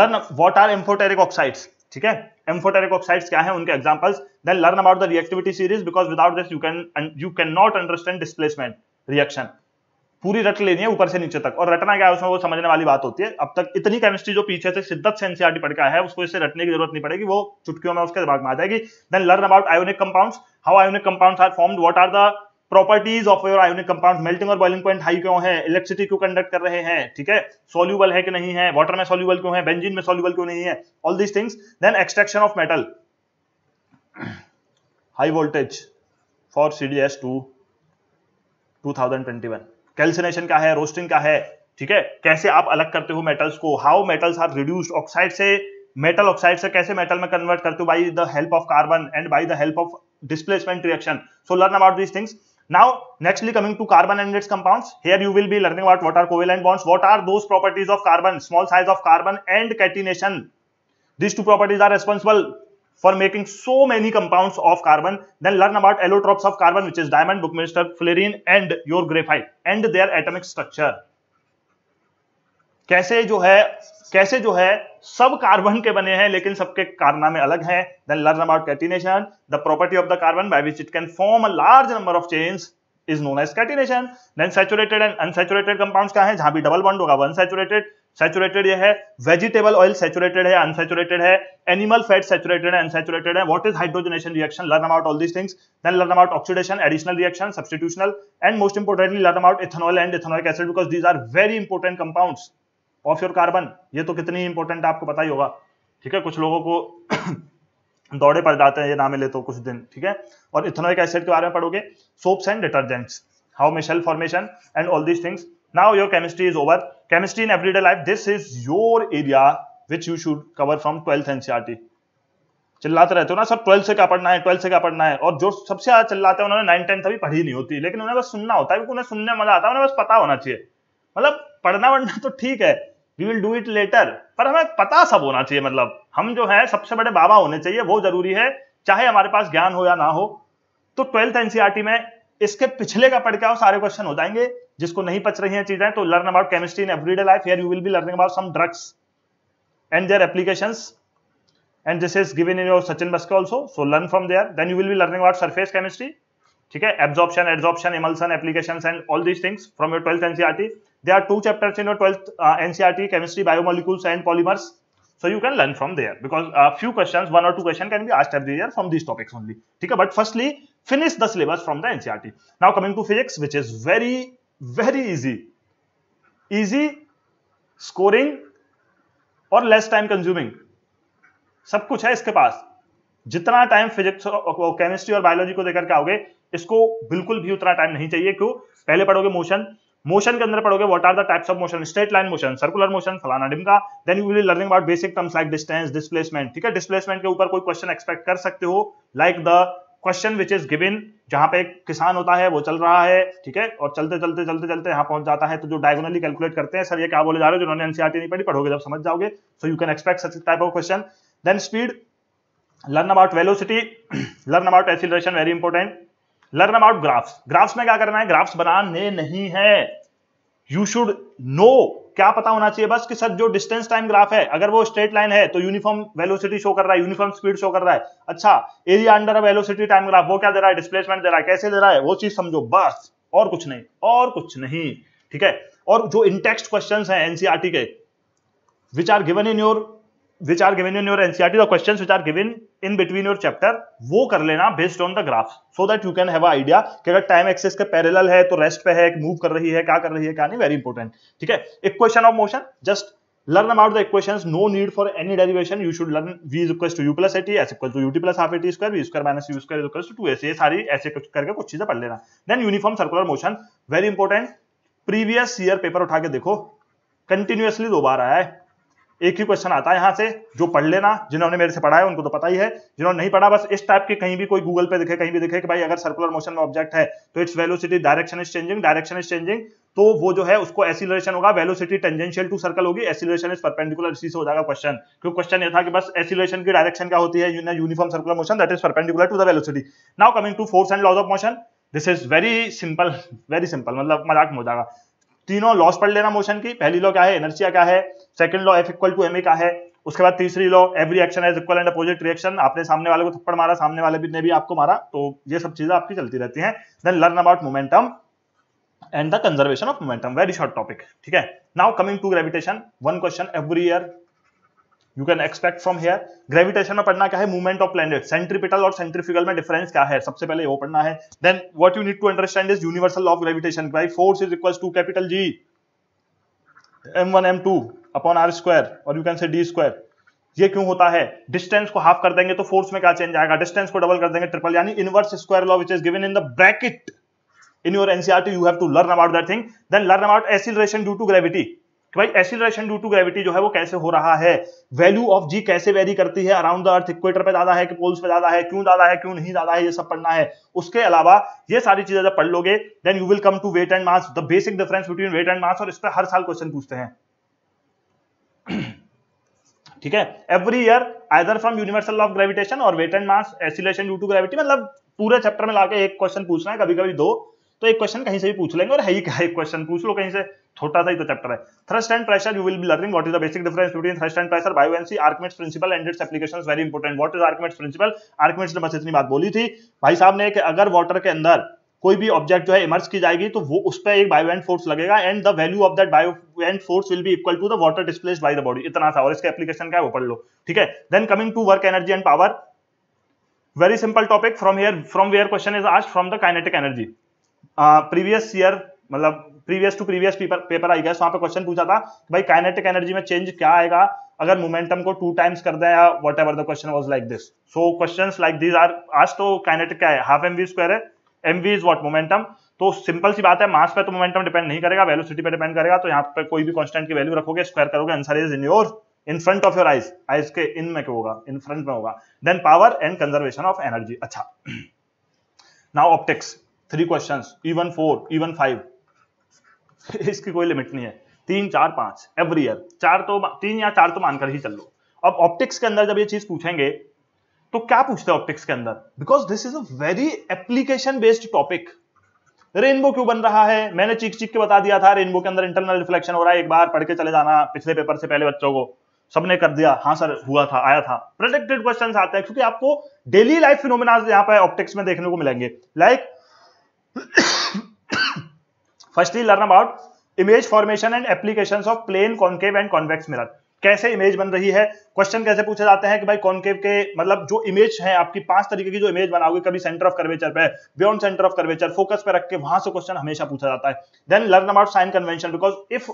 learn what are amphoteric oxides ठीक है एम्फोटेरिक ऑक्साइड्स क्या है उनके examples then learn about the reactivity series because without this you can you can not understand displacement reaction पूरी रट लेनी है ऊपर से नीचे तक और रटना क्या है उसमें वो समझने वाली बात होती है अब तक इतनी केमिस्ट्री जो पीछे से सिद्धत से एनसीआरटी पढ़ के आया है उसको इससे रटने की जरूरत नहीं पड़ेगी वो चुटकियों में उसके दिमाग में आ जाएगी then learn about ionic compound how ionic compound are form what are the properties of your ionic compound melting और बॉइलिंग पॉइंट हाई क्यों है इलेक्ट्रिसिटी क्यों कंडक्ट कर रहे हैं ठीक है सोल्यूबल है कि नहीं है वाटर में सोल्यूबल क्यों है बेंजिन में सोल्यूबल क्यों नहीं है all these things then extraction of metal high voltage for C D S two two thousand twenty one calcination का है रोस्टिंग का है ठीक है कैसे आप अलग करते हो मेटल्स को how metals are reduced oxide से मेटल ऑक्साइड से कैसे मेटल में कन्वर्ट करते हो by the help of carbon and by the help of displacement reaction so learn about these things now nextly coming to carbon and its compounds here you will be learning about what are covalent bonds what are those properties of carbon small size of carbon and catenation these two properties are responsible for making so many compounds of carbon then learn about allotropes of carbon which is diamond buckminster fullerene and your graphite and their atomic structure कैसे जो है कैसे जो है सब carbon के बने हैं लेकिन सबके कारनामे अलग हैं then learn about catenation the property of the carbon by which it can form a large number of chains is known as catenation then saturated and unsaturated compounds क्या है जहां भी डबल बॉन्ड होगा वन सैचुरेटेड सैचुरेटेड यह है vegetable oil saturated है unsaturated है animal fat saturated है अनसेचुरेटेड है what is hydrogenation reaction learn about all this things then learn about oxidation additional reaction substitutional and most importantly learn about ethanol and ethanolic acid because these are very important compounds of your carbon ये तो कितनी important आपको पता ही होगा ठीक है कुछ लोगों को दौड़े पड़ जाते हैं ये नाम ले तो कुछ दिन ठीक है और इथेनॉलिक एसिड के बारे में पढ़ोगे soaps and detergents how micelle formation and all these things now your chemistry is over chemistry in everyday life this is your area which you should cover from 12th ncrt e चिल्लाते रहते हो ना sir twelfth से क्या पढ़ना है twelfth से क्या पढ़ना है और जो सबसे ज्यादा चिल्लाते हैं उन्होंने नाइन टेंथ अभी पढ़ी नहीं होती लेकिन उन्हें बस सुनना होता है क्योंकि उन्हें सुनने मजा आता है उन्हें बस पता होना चाहिए मतलब पढ़ना वढ़ना तो ठीक है we will do it later पर हमें पता सब होना चाहिए मतलब हम जो है सबसे बड़े बाबा होने चाहिए वो जरूरी है चाहे हमारे पास ज्ञान हो या ना हो तो ट्वेल्थ एनसीआरटी e में इसके पिछले का पढ़ के आओ सारे क्वेश्चन हो जाएंगे जिसको नहीं पच रही हैं चीजें तो learn about chemistry in everyday life here you will be learning about some drugs and their applications and this is given in your सचिन बस्के also so learn from there then you will be learning about surface chemistry ठीक है absorption adsorption emulsion application and all these things from your twelfth NCERT they are two chapters in your twelfth NCERT chemistry biomolecules and polymers so you can learn from there because a few questions one or two question can be asked every year from these topics only okay but firstly finish the syllabus from the ncrt e now coming to physics which is very very easy easy scoring और less time consuming सब कुछ है इसके पास जितना time physics chemistry और biology को देकर के आओगे इसको बिल्कुल भी उतना टाइम नहीं चाहिए क्यों पहले पढ़ोगे मोशन मोशन के अंदर पढ़ोगे what are the types of motion straight line motion circular motion फलाना डिमका then you will learning about basic terms like distance displacement ठीक है डिस्प्लेसमेंट के ऊपर कोई क्वेश्चन एक्सपेक्ट कर सकते हो like the question which is given जहां पे किसान होता है वो चल रहा है ठीक है और चलते चलते चलते चलते यहाँ पहुंच जाता है तो जो डायगोनली कैलकुलेट करते हैं सर ये क्या बोले जा रहे हो जिन्होंने एनसीआर e नहीं पढ़ी पढ़ोगे जब समझ जाओगे so you can expect such type of question then speed learn about velocity learn about acceleration very important learn about graphs graphs में क्या करना है ग्राफ्स बनाने नहीं है यू शुड नो क्या पता होना चाहिए बस कि सर जो डिस्टेंस टाइम ग्राफ है अगर वो स्ट्रेट लाइन है तो यूनिफॉर्म वेलोसिटी शो कर रहा है यूनिफॉर्म स्पीड शो कर रहा है अच्छा area under velocity time graph वो क्या दे रहा है डिस्प्लेसमेंट दे रहा है कैसे दे रहा है वो चीज समझो बस और कुछ नहीं और कुछ नहीं ठीक है और जो इनटेक्स्ट क्वेश्चन है एनसीआरटी के which are given in your which are given in your NCERT question which are given in between your chapter वो कर लेना based on the graph so that you can have idea कि अगर time access के parallel है तो rest पे है मूव कर रही है क्या कर रही है क्या नहीं वेरी इंपॉर्टेंट ठीक है equation of motion just learn about the equation no need for any derivation you should learn v is equal to u plus a t s equal to u t plus half a t square v square minus u square equal to two s ये सारी ऐसे करके कुछ चीजें पढ़ लेना then uniform circular motion very important previous year paper उठा के देखो कंटिन्यूअसली दोबारा है एक ही क्वेश्चन आता है यहाँ से जो पढ़ लेना जिन्होंने मेरे से पढ़ा है उनको तो पता ही है जिन्होंने नहीं पढ़ा बस इस टाइप के कहीं भी कोई गूगल पे दिखे कहीं भी दिखे कि भाई अगर सर्कुलर मोशन में ऑब्जेक्ट है तो its velocity direction is changing direction is changing तो वो जो है उसको एसिलेशन होगा वेलोसिटी टेंजेंशियल टू सर्कल होगी एसिलेशन इज परपेंडिकुलर इसी से हो जाएगा क्वेश्चन क्योंकि क्वेश्चन ये था कि बस एसिलेशन की डायरेक्शन क्या होती है uniform circular motion that is perpendicular to the velocity now coming to force and laws of motion this is very simple very simple मतलब मजाक में हो जाएगा तीनों लॉस पढ़ लेना मोशन की पहली लॉ क्या है एनर्जिया का है second law F equal to m का है उसके बाद तीसरी law every action has equal and opposite reaction आपने सामने वाले को थप्पड़ मारा सामने वाले ने भी आपको मारा तो ये सब चीजें आपकी चलती रहती है then learn about momentum and the conservation of momentum very short topic ठीक है now coming to gravitation one question every year you can expect from here gravitation में पढ़ना क्या है मूवमेंट ऑफ प्लेनेट सेंट्रीपिटल और सेंट्रीफिकल में डिफरेंस क्या है सबसे पहले वो पढ़ना है then what you need to understand is universal of gravitation by force is equal to capital G m one m two upon r square और you can say d square ये क्यों होता है डिस्टेंस को हाफ कर देंगे तो force में क्या चेंज आएगा डिस्टेंस को डबल कर देंगे ट्रिपल यानी inverse square law which is given in the bracket in your ncrt you have to learn about that thing then learn about acceleration due to gravity कि भाई acylation due to gravity जो है वो कैसे हो रहा है वैल्यू ऑफ जी कैसे वेरी करती है अराउंड द अर्थ इक्वेटर पे ज्यादा है कि पोल्स पे ज्यादा है क्यों ज्यादा है क्यों नहीं ज्यादा है ये सब पढ़ना है उसके अलावा ये सारी चीजें जब पढ़ लोगे then you will come to weight and mass the basic difference between weight and mass और इस पर हर साल क्वेश्चन पूछते हैं ठीक है every year either from universal of gravitation और weight and mass acceleration due to gravity मतलब पूरे चैप्टर में लाके एक क्वेश्चन पूछना है कभी कभी दो तो एक क्वेश्चन कहीं से भी पूछ लेंगे और है ही क्या एक क्वेश्चन पूछ लो कहीं से छोटा सा ही तो चैप्टर है thrust and pressure you will be learning what is the basic difference between thrust and pressure buoyancy Archimedes principle and its applications very important what is Archimedes principle Archimedes ने बस इतनी बात बोली थी भाई साहब ने कि अगर वाटर के अंदर कोई भी ऑब्जेक्ट जो है इमर्ज की जाएगी तो वो उस पर एक बायोवेंट फोर्स लगेगा and the value of that buoyant force will be equal to the water displaced by the body इतना सा और इसका एप्लीकेशन क्या है वो पढ़ लो ठीक है then coming to work energy and power very simple topic from here from where question is asked from the kinetic energy previous year मतलब previous to previous paper paper आई गया वहां पे क्वेश्चन पूछा था भाई काइनेटिक एनर्जी में change क्या आएगा अगर मोमेंटम को टू टाइम्स कर दें या whatever the question was like this so question like this are आज तो काइनेटिक क्या है हाफ एम वी स्क्वायर है m v is what momentum तो सिंपल सी बात है मास पे तो मोमेंटम डिपेंड नहीं करेगा वेलोसिटी पे डिपेंड करेगा तो यहाँ पे कोई भी कॉन्स्टेंट की वैल्यू रखोगे स्क्वायर करोगे answer is in your in front of your eyes eyes के इन में होगा इन फ्रंट में होगा then power and conservation of energy अच्छा now optics three question even four even five इसकी कोई लिमिट नहीं है तीन चार पांच एवरी ईयर चार तो तीन या चार तो मानकर ही चल लो अब ऑप्टिक्स के अंदर जब ये चीज पूछेंगे तो क्या पूछते हैं ऑप्टिक्स के अंदर because this is a very application based topic rainbow क्यों बन रहा है मैंने चीख चीख के बता दिया था रेनबो के अंदर इंटरनल रिफ्लेक्शन हो रहा है एक बार पढ़ के चले जाना पिछले पेपर से पहले बच्चों को सबने कर दिया हाँ सर हुआ था आया था प्रोटेक्टेड क्वेश्चन आते हैं क्योंकि आपको डेली लाइफ फिनोमिनाज यहाँ पर ऑप्टिक्स में देखने को मिलेंगे like like, firstly learn about image formation and application of plane concave and convex mirror कैसे इमेज बन रही है क्वेश्चन कैसे पूछे जाते हैं कि भाई कॉन्केव के मतलब जो इमेज है आपकी पांच तरीके की जो इमेज बनाओगे कभी सेंटर ऑफ कर्वेचर पे beyond centre of curvature focus पे रख के वहां से क्वेश्चन हमेशा पूछा जाता है then learn about sign convention because if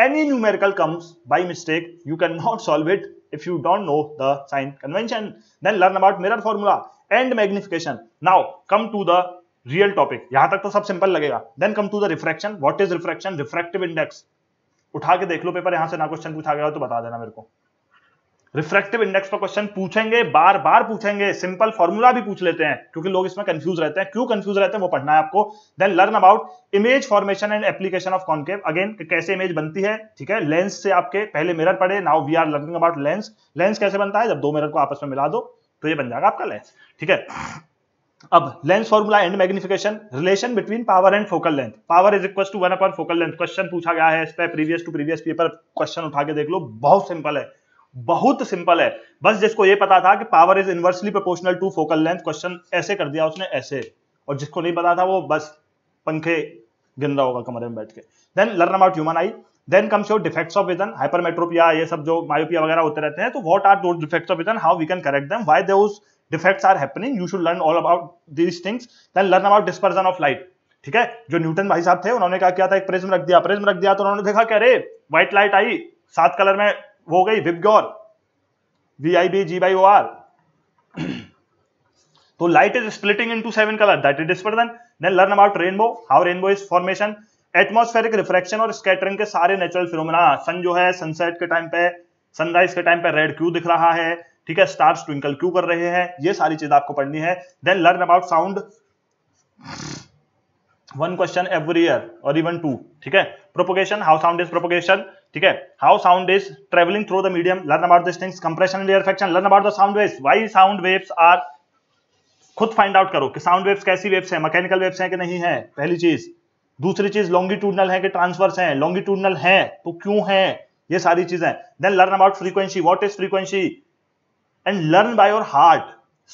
any numerical comes comes mistake you can not solve it if you don't know the sign convention then learn about mirror formula and magnification now come to the real topic यहां तक तो सब सिंपल लगेगा then come to the refraction what is refraction refractive index उठा के देख लो paper यहां से ना क्वेश्चन पूछा गया तो बता देना मेरे को रिफ्रेक्टिव इंडेक्स का क्वेश्चन पूछेंगे बार बार पूछेंगे सिंपल फॉर्मूला भी पूछ लेते हैं क्योंकि लोग इसमें कंफ्यूज रहते हैं क्यों कंफ्यूज रहते हैं वो पढ़ना है आपको then learn about image formation and application of concave again कैसे इमेज बनती है ठीक है लेंस से आपके पहले मिरर पड़े now we are learning about lens lens कैसे बनता है जब दो मिरर को आपस में मिला दो तो ये बन जाएगा आपका लेंस ठीक है अब lens formula and magnification relation between power and focal length power is equal to one upon focal length question पूछा गया है इस पर previous to previous paper question उठा के देख लो बहुत सिंपल है बहुत सिंपल है बस जिसको ये पता था कि power is inversely proportional to focal length question ऐसे कर दिया उसने ऐसे और जिसको नहीं पता था वो बस पंखे गिन रहा होगा कमरे में बैठ के then learn about human eye then comes your defects of vision hypermetropia ये सब जो मायोपिया वगैरह होते रहते हैं तो व्हाट आर दो defects of vision how we can correct them why those defects are happening you should learn all about these things then learn about dispersion of light ठीक है जो न्यूटन भाई साहब थे उन्होंने क्या किया था एक प्रिज्म रख दिया प्रिज्म रख दिया तो उन्होंने देखा क्या अरे व्हाइट लाइट आई सात कलर में हो गई VIBGYOR V I B G Y O R तो light is splitting into seven colour that is dispersion then learn about rainbow how rainbow is formation atmospheric refraction और scattering के सारे natural phenomena सन जो है sunset के time पे sunrise के time पे रेड क्यू दिख रहा है ठीक है स्टार्स ट्विंकल क्यों कर रहे हैं ये सारी चीज आपको पढ़नी है then learn about sound one question every year और इवन टू ठीक है propagation how sound is propagation ठीक है how sound is travelling through the medium learn about this things compression and air learn about the sound waves why sound waves are खुद find out करो कि sound waves कैसी waves है mechanical waves है कि नहीं है पहली चीज दूसरी चीज लॉन्गिट्यूडनल है कि ट्रांसवर्स है लॉन्गिट्यूडनल है तो क्यों है ये सारी चीजें then learn about frequency what is frequency and learn by your heart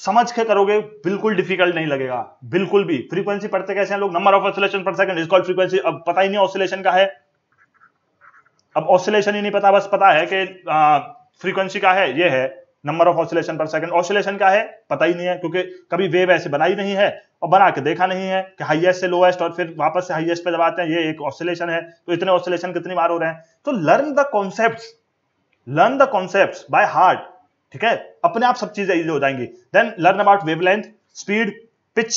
समझ के करोगे बिल्कुल डिफिकल्ट नहीं लगेगा बिल्कुल भी फ्रीक्वेंसी पढ़ते कैसे हैं लोग number of oscillation per second is called frequency अब पता ही नहीं ऑसिलेशन का है अब ऑसिलेशन ही नहीं पता बस पता है कि फ्रीक्वेंसी का है ये है number of oscillation per second oscillation का है पता ही नहीं है क्योंकि कभी वेव ऐसे बनाई नहीं है और बना के देखा नहीं है कि हाईएस्ट से लोएस्ट और फिर वापस से हाईएस्ट पे दबाते हैं ये एक ऑसिलेशन है तो इतने ऑसिलेशन कितनी बार हो रहे हैं तो learn the concept learn the concept by heart ठीक है अपने आप सब चीजें इजी हो जाएंगी then learn about wavelength speed pitch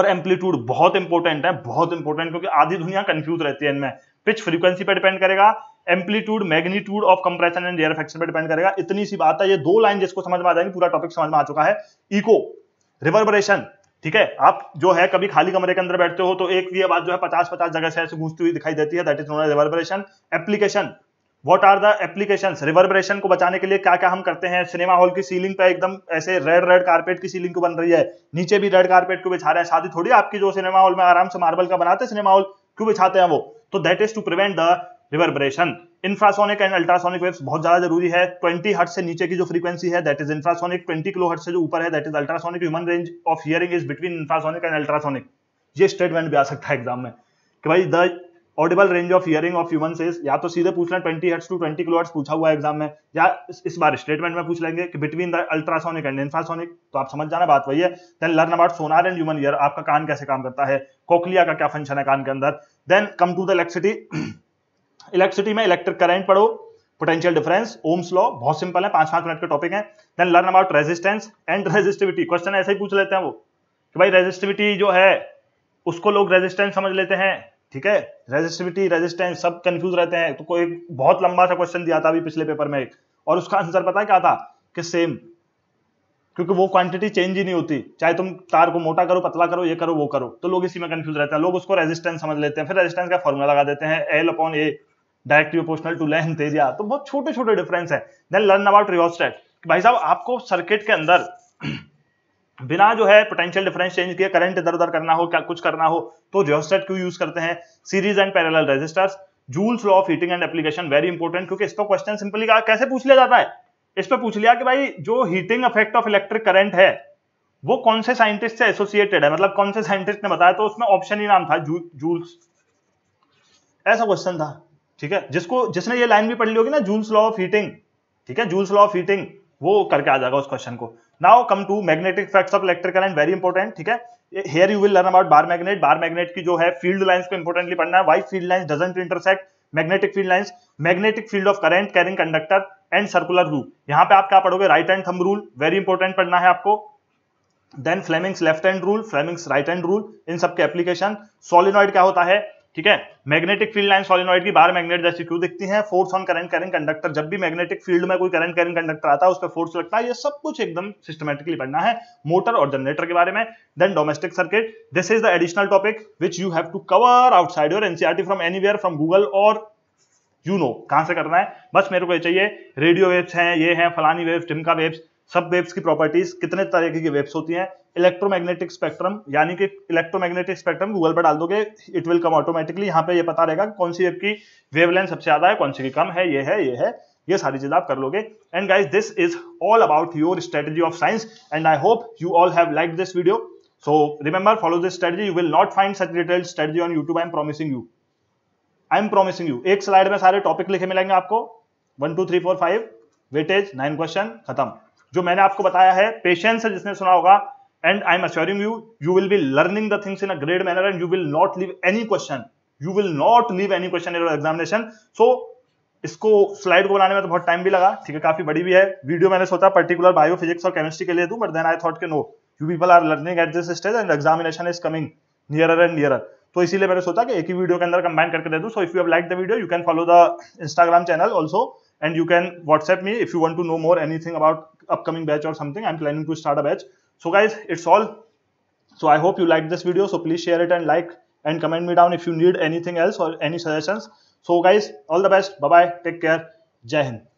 और एम्पलीट्यूड बहुत इंपॉर्टेंट है बहुत इंपॉर्टेंट क्योंकि आधी दुनिया कंफ्यूज रहती है इनमें पिच फ्रीक्वेंसी पे डिपेंड करेगा amplitude magnitude of compression and rarefaction पर डिपेंड करेगा इतनी सी बात है ये दो लाइन जिसको समझ में आ जाएंगे पूरा टॉपिक समझ में आ चुका है इको रिवर्बरेशन ठीक है आप जो है कभी खाली कमरे के अंदर बैठते हो तो एक ये बात जो है पचास पचास जगह से ऐसे घूसती हुई दिखाई देती है that is known reverberation application what are the application reverberation को बचाने के लिए क्या क्या हम करते हैं सिनेमा हॉल की सीलिंग पे एकदम ऐसे रेड रेड कारपेट की सीलिंग को बन रही है नीचे भी रेड कारपेट को बिछा रहे हैं शादी थोड़ी आपकी जो सिनेमा हॉल में आराम से मार्बल का बनाते हैं सिनेमा हॉल क्यों बिछाते हैं वो तो that is to prevent the reverberation infrasonic and ultrasonic waves बहुत ज्यादा जरूरी है 20 हर्ट से नीचे की जो फ्रीक्वेंसी है that is infrasonic 20 kilo hertz से जो ऊपर है that is ultrasonic human range of hearing is between infrasonic and ultrasonic ये स्टेटमेंट भी आ सकता है एग्जाम में कि भाई the audible range of hearing of humans या तो सीधे पूछना twenty hertz to twenty kilo पूछा हुआ एग्जाम में या इस बार स्टेटमेंट में पूछ लेंगे कि between the ultrasonic and infrasonic तो आप समझ जाना बात वही है then learn about sonar and human ear आपका कान कैसे काम करता है कोकलिया का क्या फंक्शन है कान के अंदर then come to the electricity electricity में इलेक्ट्रिक करंट पढ़ो पोटेंशियल डिफरेंस ओम्स लॉ बहुत सिंपल है पांच पांच मिनट के टॉपिक है then learn about resistance and resistivity question ऐसे ही पूछ लेते हैं वो कि भाई रेजिस्टिविटी जो है उसको लोग रेजिस्टेंस समझ लेते हैं ठीक है रेजिस्टिविटी रेजिस्टेंस सब कंफ्यूज रहते हैं तो कोई बहुत लंबा सा क्वेश्चन दिया था अभी पिछले पेपर में एक और उसका आंसर पता है क्या था कि सेम क्योंकि वो क्वांटिटी चेंज ही नहीं होती चाहे तुम तार को मोटा करो पतला करो ये करो वो करो तो लोग इसी में कंफ्यूज रहते हैं लोग उसको रेजिस्टेंस समझ लेते हैं फिर रेजिस्टेंस का फॉर्मूला लगा देते हैं L upon A directly proportional to length area तो बहुत छोटे छोटे डिफरेंस है देन लर्न अबाउट रियोस्टेट भाई साहब आपको सर्किट के अंदर बिना जो है पोटेंशियल डिफरेंस चेंज किए करंट इधर उधर करना हो क्या कुछ करना हो तो जोस्टेट क्यों यूज करते हैं series and parallel resistors Joule's law of heating and application very important क्योंकि इसका क्वेश्चन सिंपली कहा कैसे पूछ लिया जाता है इस पर पूछ लिया कि भाई जो heating effect of electric current है वो कौन से साइंटिस्ट से एसोसिएटेड है मतलब कौन से साइंटिस्ट ने बताया तो उसमें ऑप्शन ही नाम था जू, जूल्स ऐसा क्वेश्चन था ठीक है जिसको जिसने ये लाइन भी पढ़ ली होगी ना जूल्स लॉ ऑफ हीटिंग ठीक है जूल्स लॉ ऑफ हीटिंग वो करके आ जाएगा उस क्वेश्चन को now come to magnetic effects of electric current very important ठीक है here you will learn about bar magnet bar magnet की जो है फील्ड लाइन को इंपॉर्टेंटली पढ़ना है why field line doesn't intersect magnetic field line magnetic field of current carrying conductor and circular rule यहाँ पे आप क्या पढ़ोगे right hand thumb rule very important पढ़ना है आपको then Fleming's left hand rule Fleming's right hand rule इन सबके एप्लीकेशन सोलिनॉइड क्या होता है ठीक है मैग्नेटिक फील्ड लाइन सोलिनॉइड की बाहर मैग्नेट जैसी क्यों दिखती है force on current current conductor जब भी मैग्नेटिक फील्ड में कोई करंट करंट कंडक्टर आता है उस पर फोर्स लगता है ये सब कुछ एकदम सिस्टमेटिकली पढ़ना है मोटर और जनरेटर के बारे में then domestic circuit this is the additional topic which you have to cover outside your NCERT from any from Google और यू नो कहां से करना है बस मेरे को ये चाहिए रेडियो वेव्स हैं ये हैं फलानी वेव्स टिमका वेव्स सब वेव्स की प्रॉपर्टीज कितने तरीके की वेव्स होती हैं इलेक्ट्रोमैग्नेटिक स्पेक्ट्रम यानी कि इलेक्ट्रोमैग्नेटिक स्पेक्ट्रम गूगल पर डाल दोगे इट विल कम ऑटोमेटिकली यहाँ पे ये पता रहेगा कौन सी वेब की वेवलेंथ सबसे ज्यादा है कौन सी की कम है ये है ये है ये सारी चीज आप कर लोगे and guys this is all about your strategy of science and I hope you all have like this video so remember follow this strategy you will not find such detailed strategy on YouTube I am promising you I am promising you एक slide में सारे topic लिखे मिलेंगे आपको one two three four five weightage nine question खत्म जो मैंने आपको बताया है पेशेंस है जिसने सुना होगा and I am assuring you you will be learning the things in a great manner and you will not leave any question you will not leave any question in examination so इसको slide को बनाने में तो बहुत time भी लगा ठीक है काफी बड़ी भी है वीडियो मैंने सोचा पर्टिकुलर बायोफिजिक्स और केमिस्ट्री के लिए दू बट देन आई थॉट के no you people are learning at this stage and examination is coming nearer and nearer तो इसीलिए मैंने सोचा कि एक ही वीडियो के अंदर कंबाइन करके दे दूं so if you have like the video you can follow the Instagram channel also and you can WhatsApp me if you want to know more anything about upcoming batch or something i'm planning to start a batch so guys it's all so i hope you liked this video so please share it and like and comment me down if you need anything else or any suggestions so guys all the best bye bye take care jai hind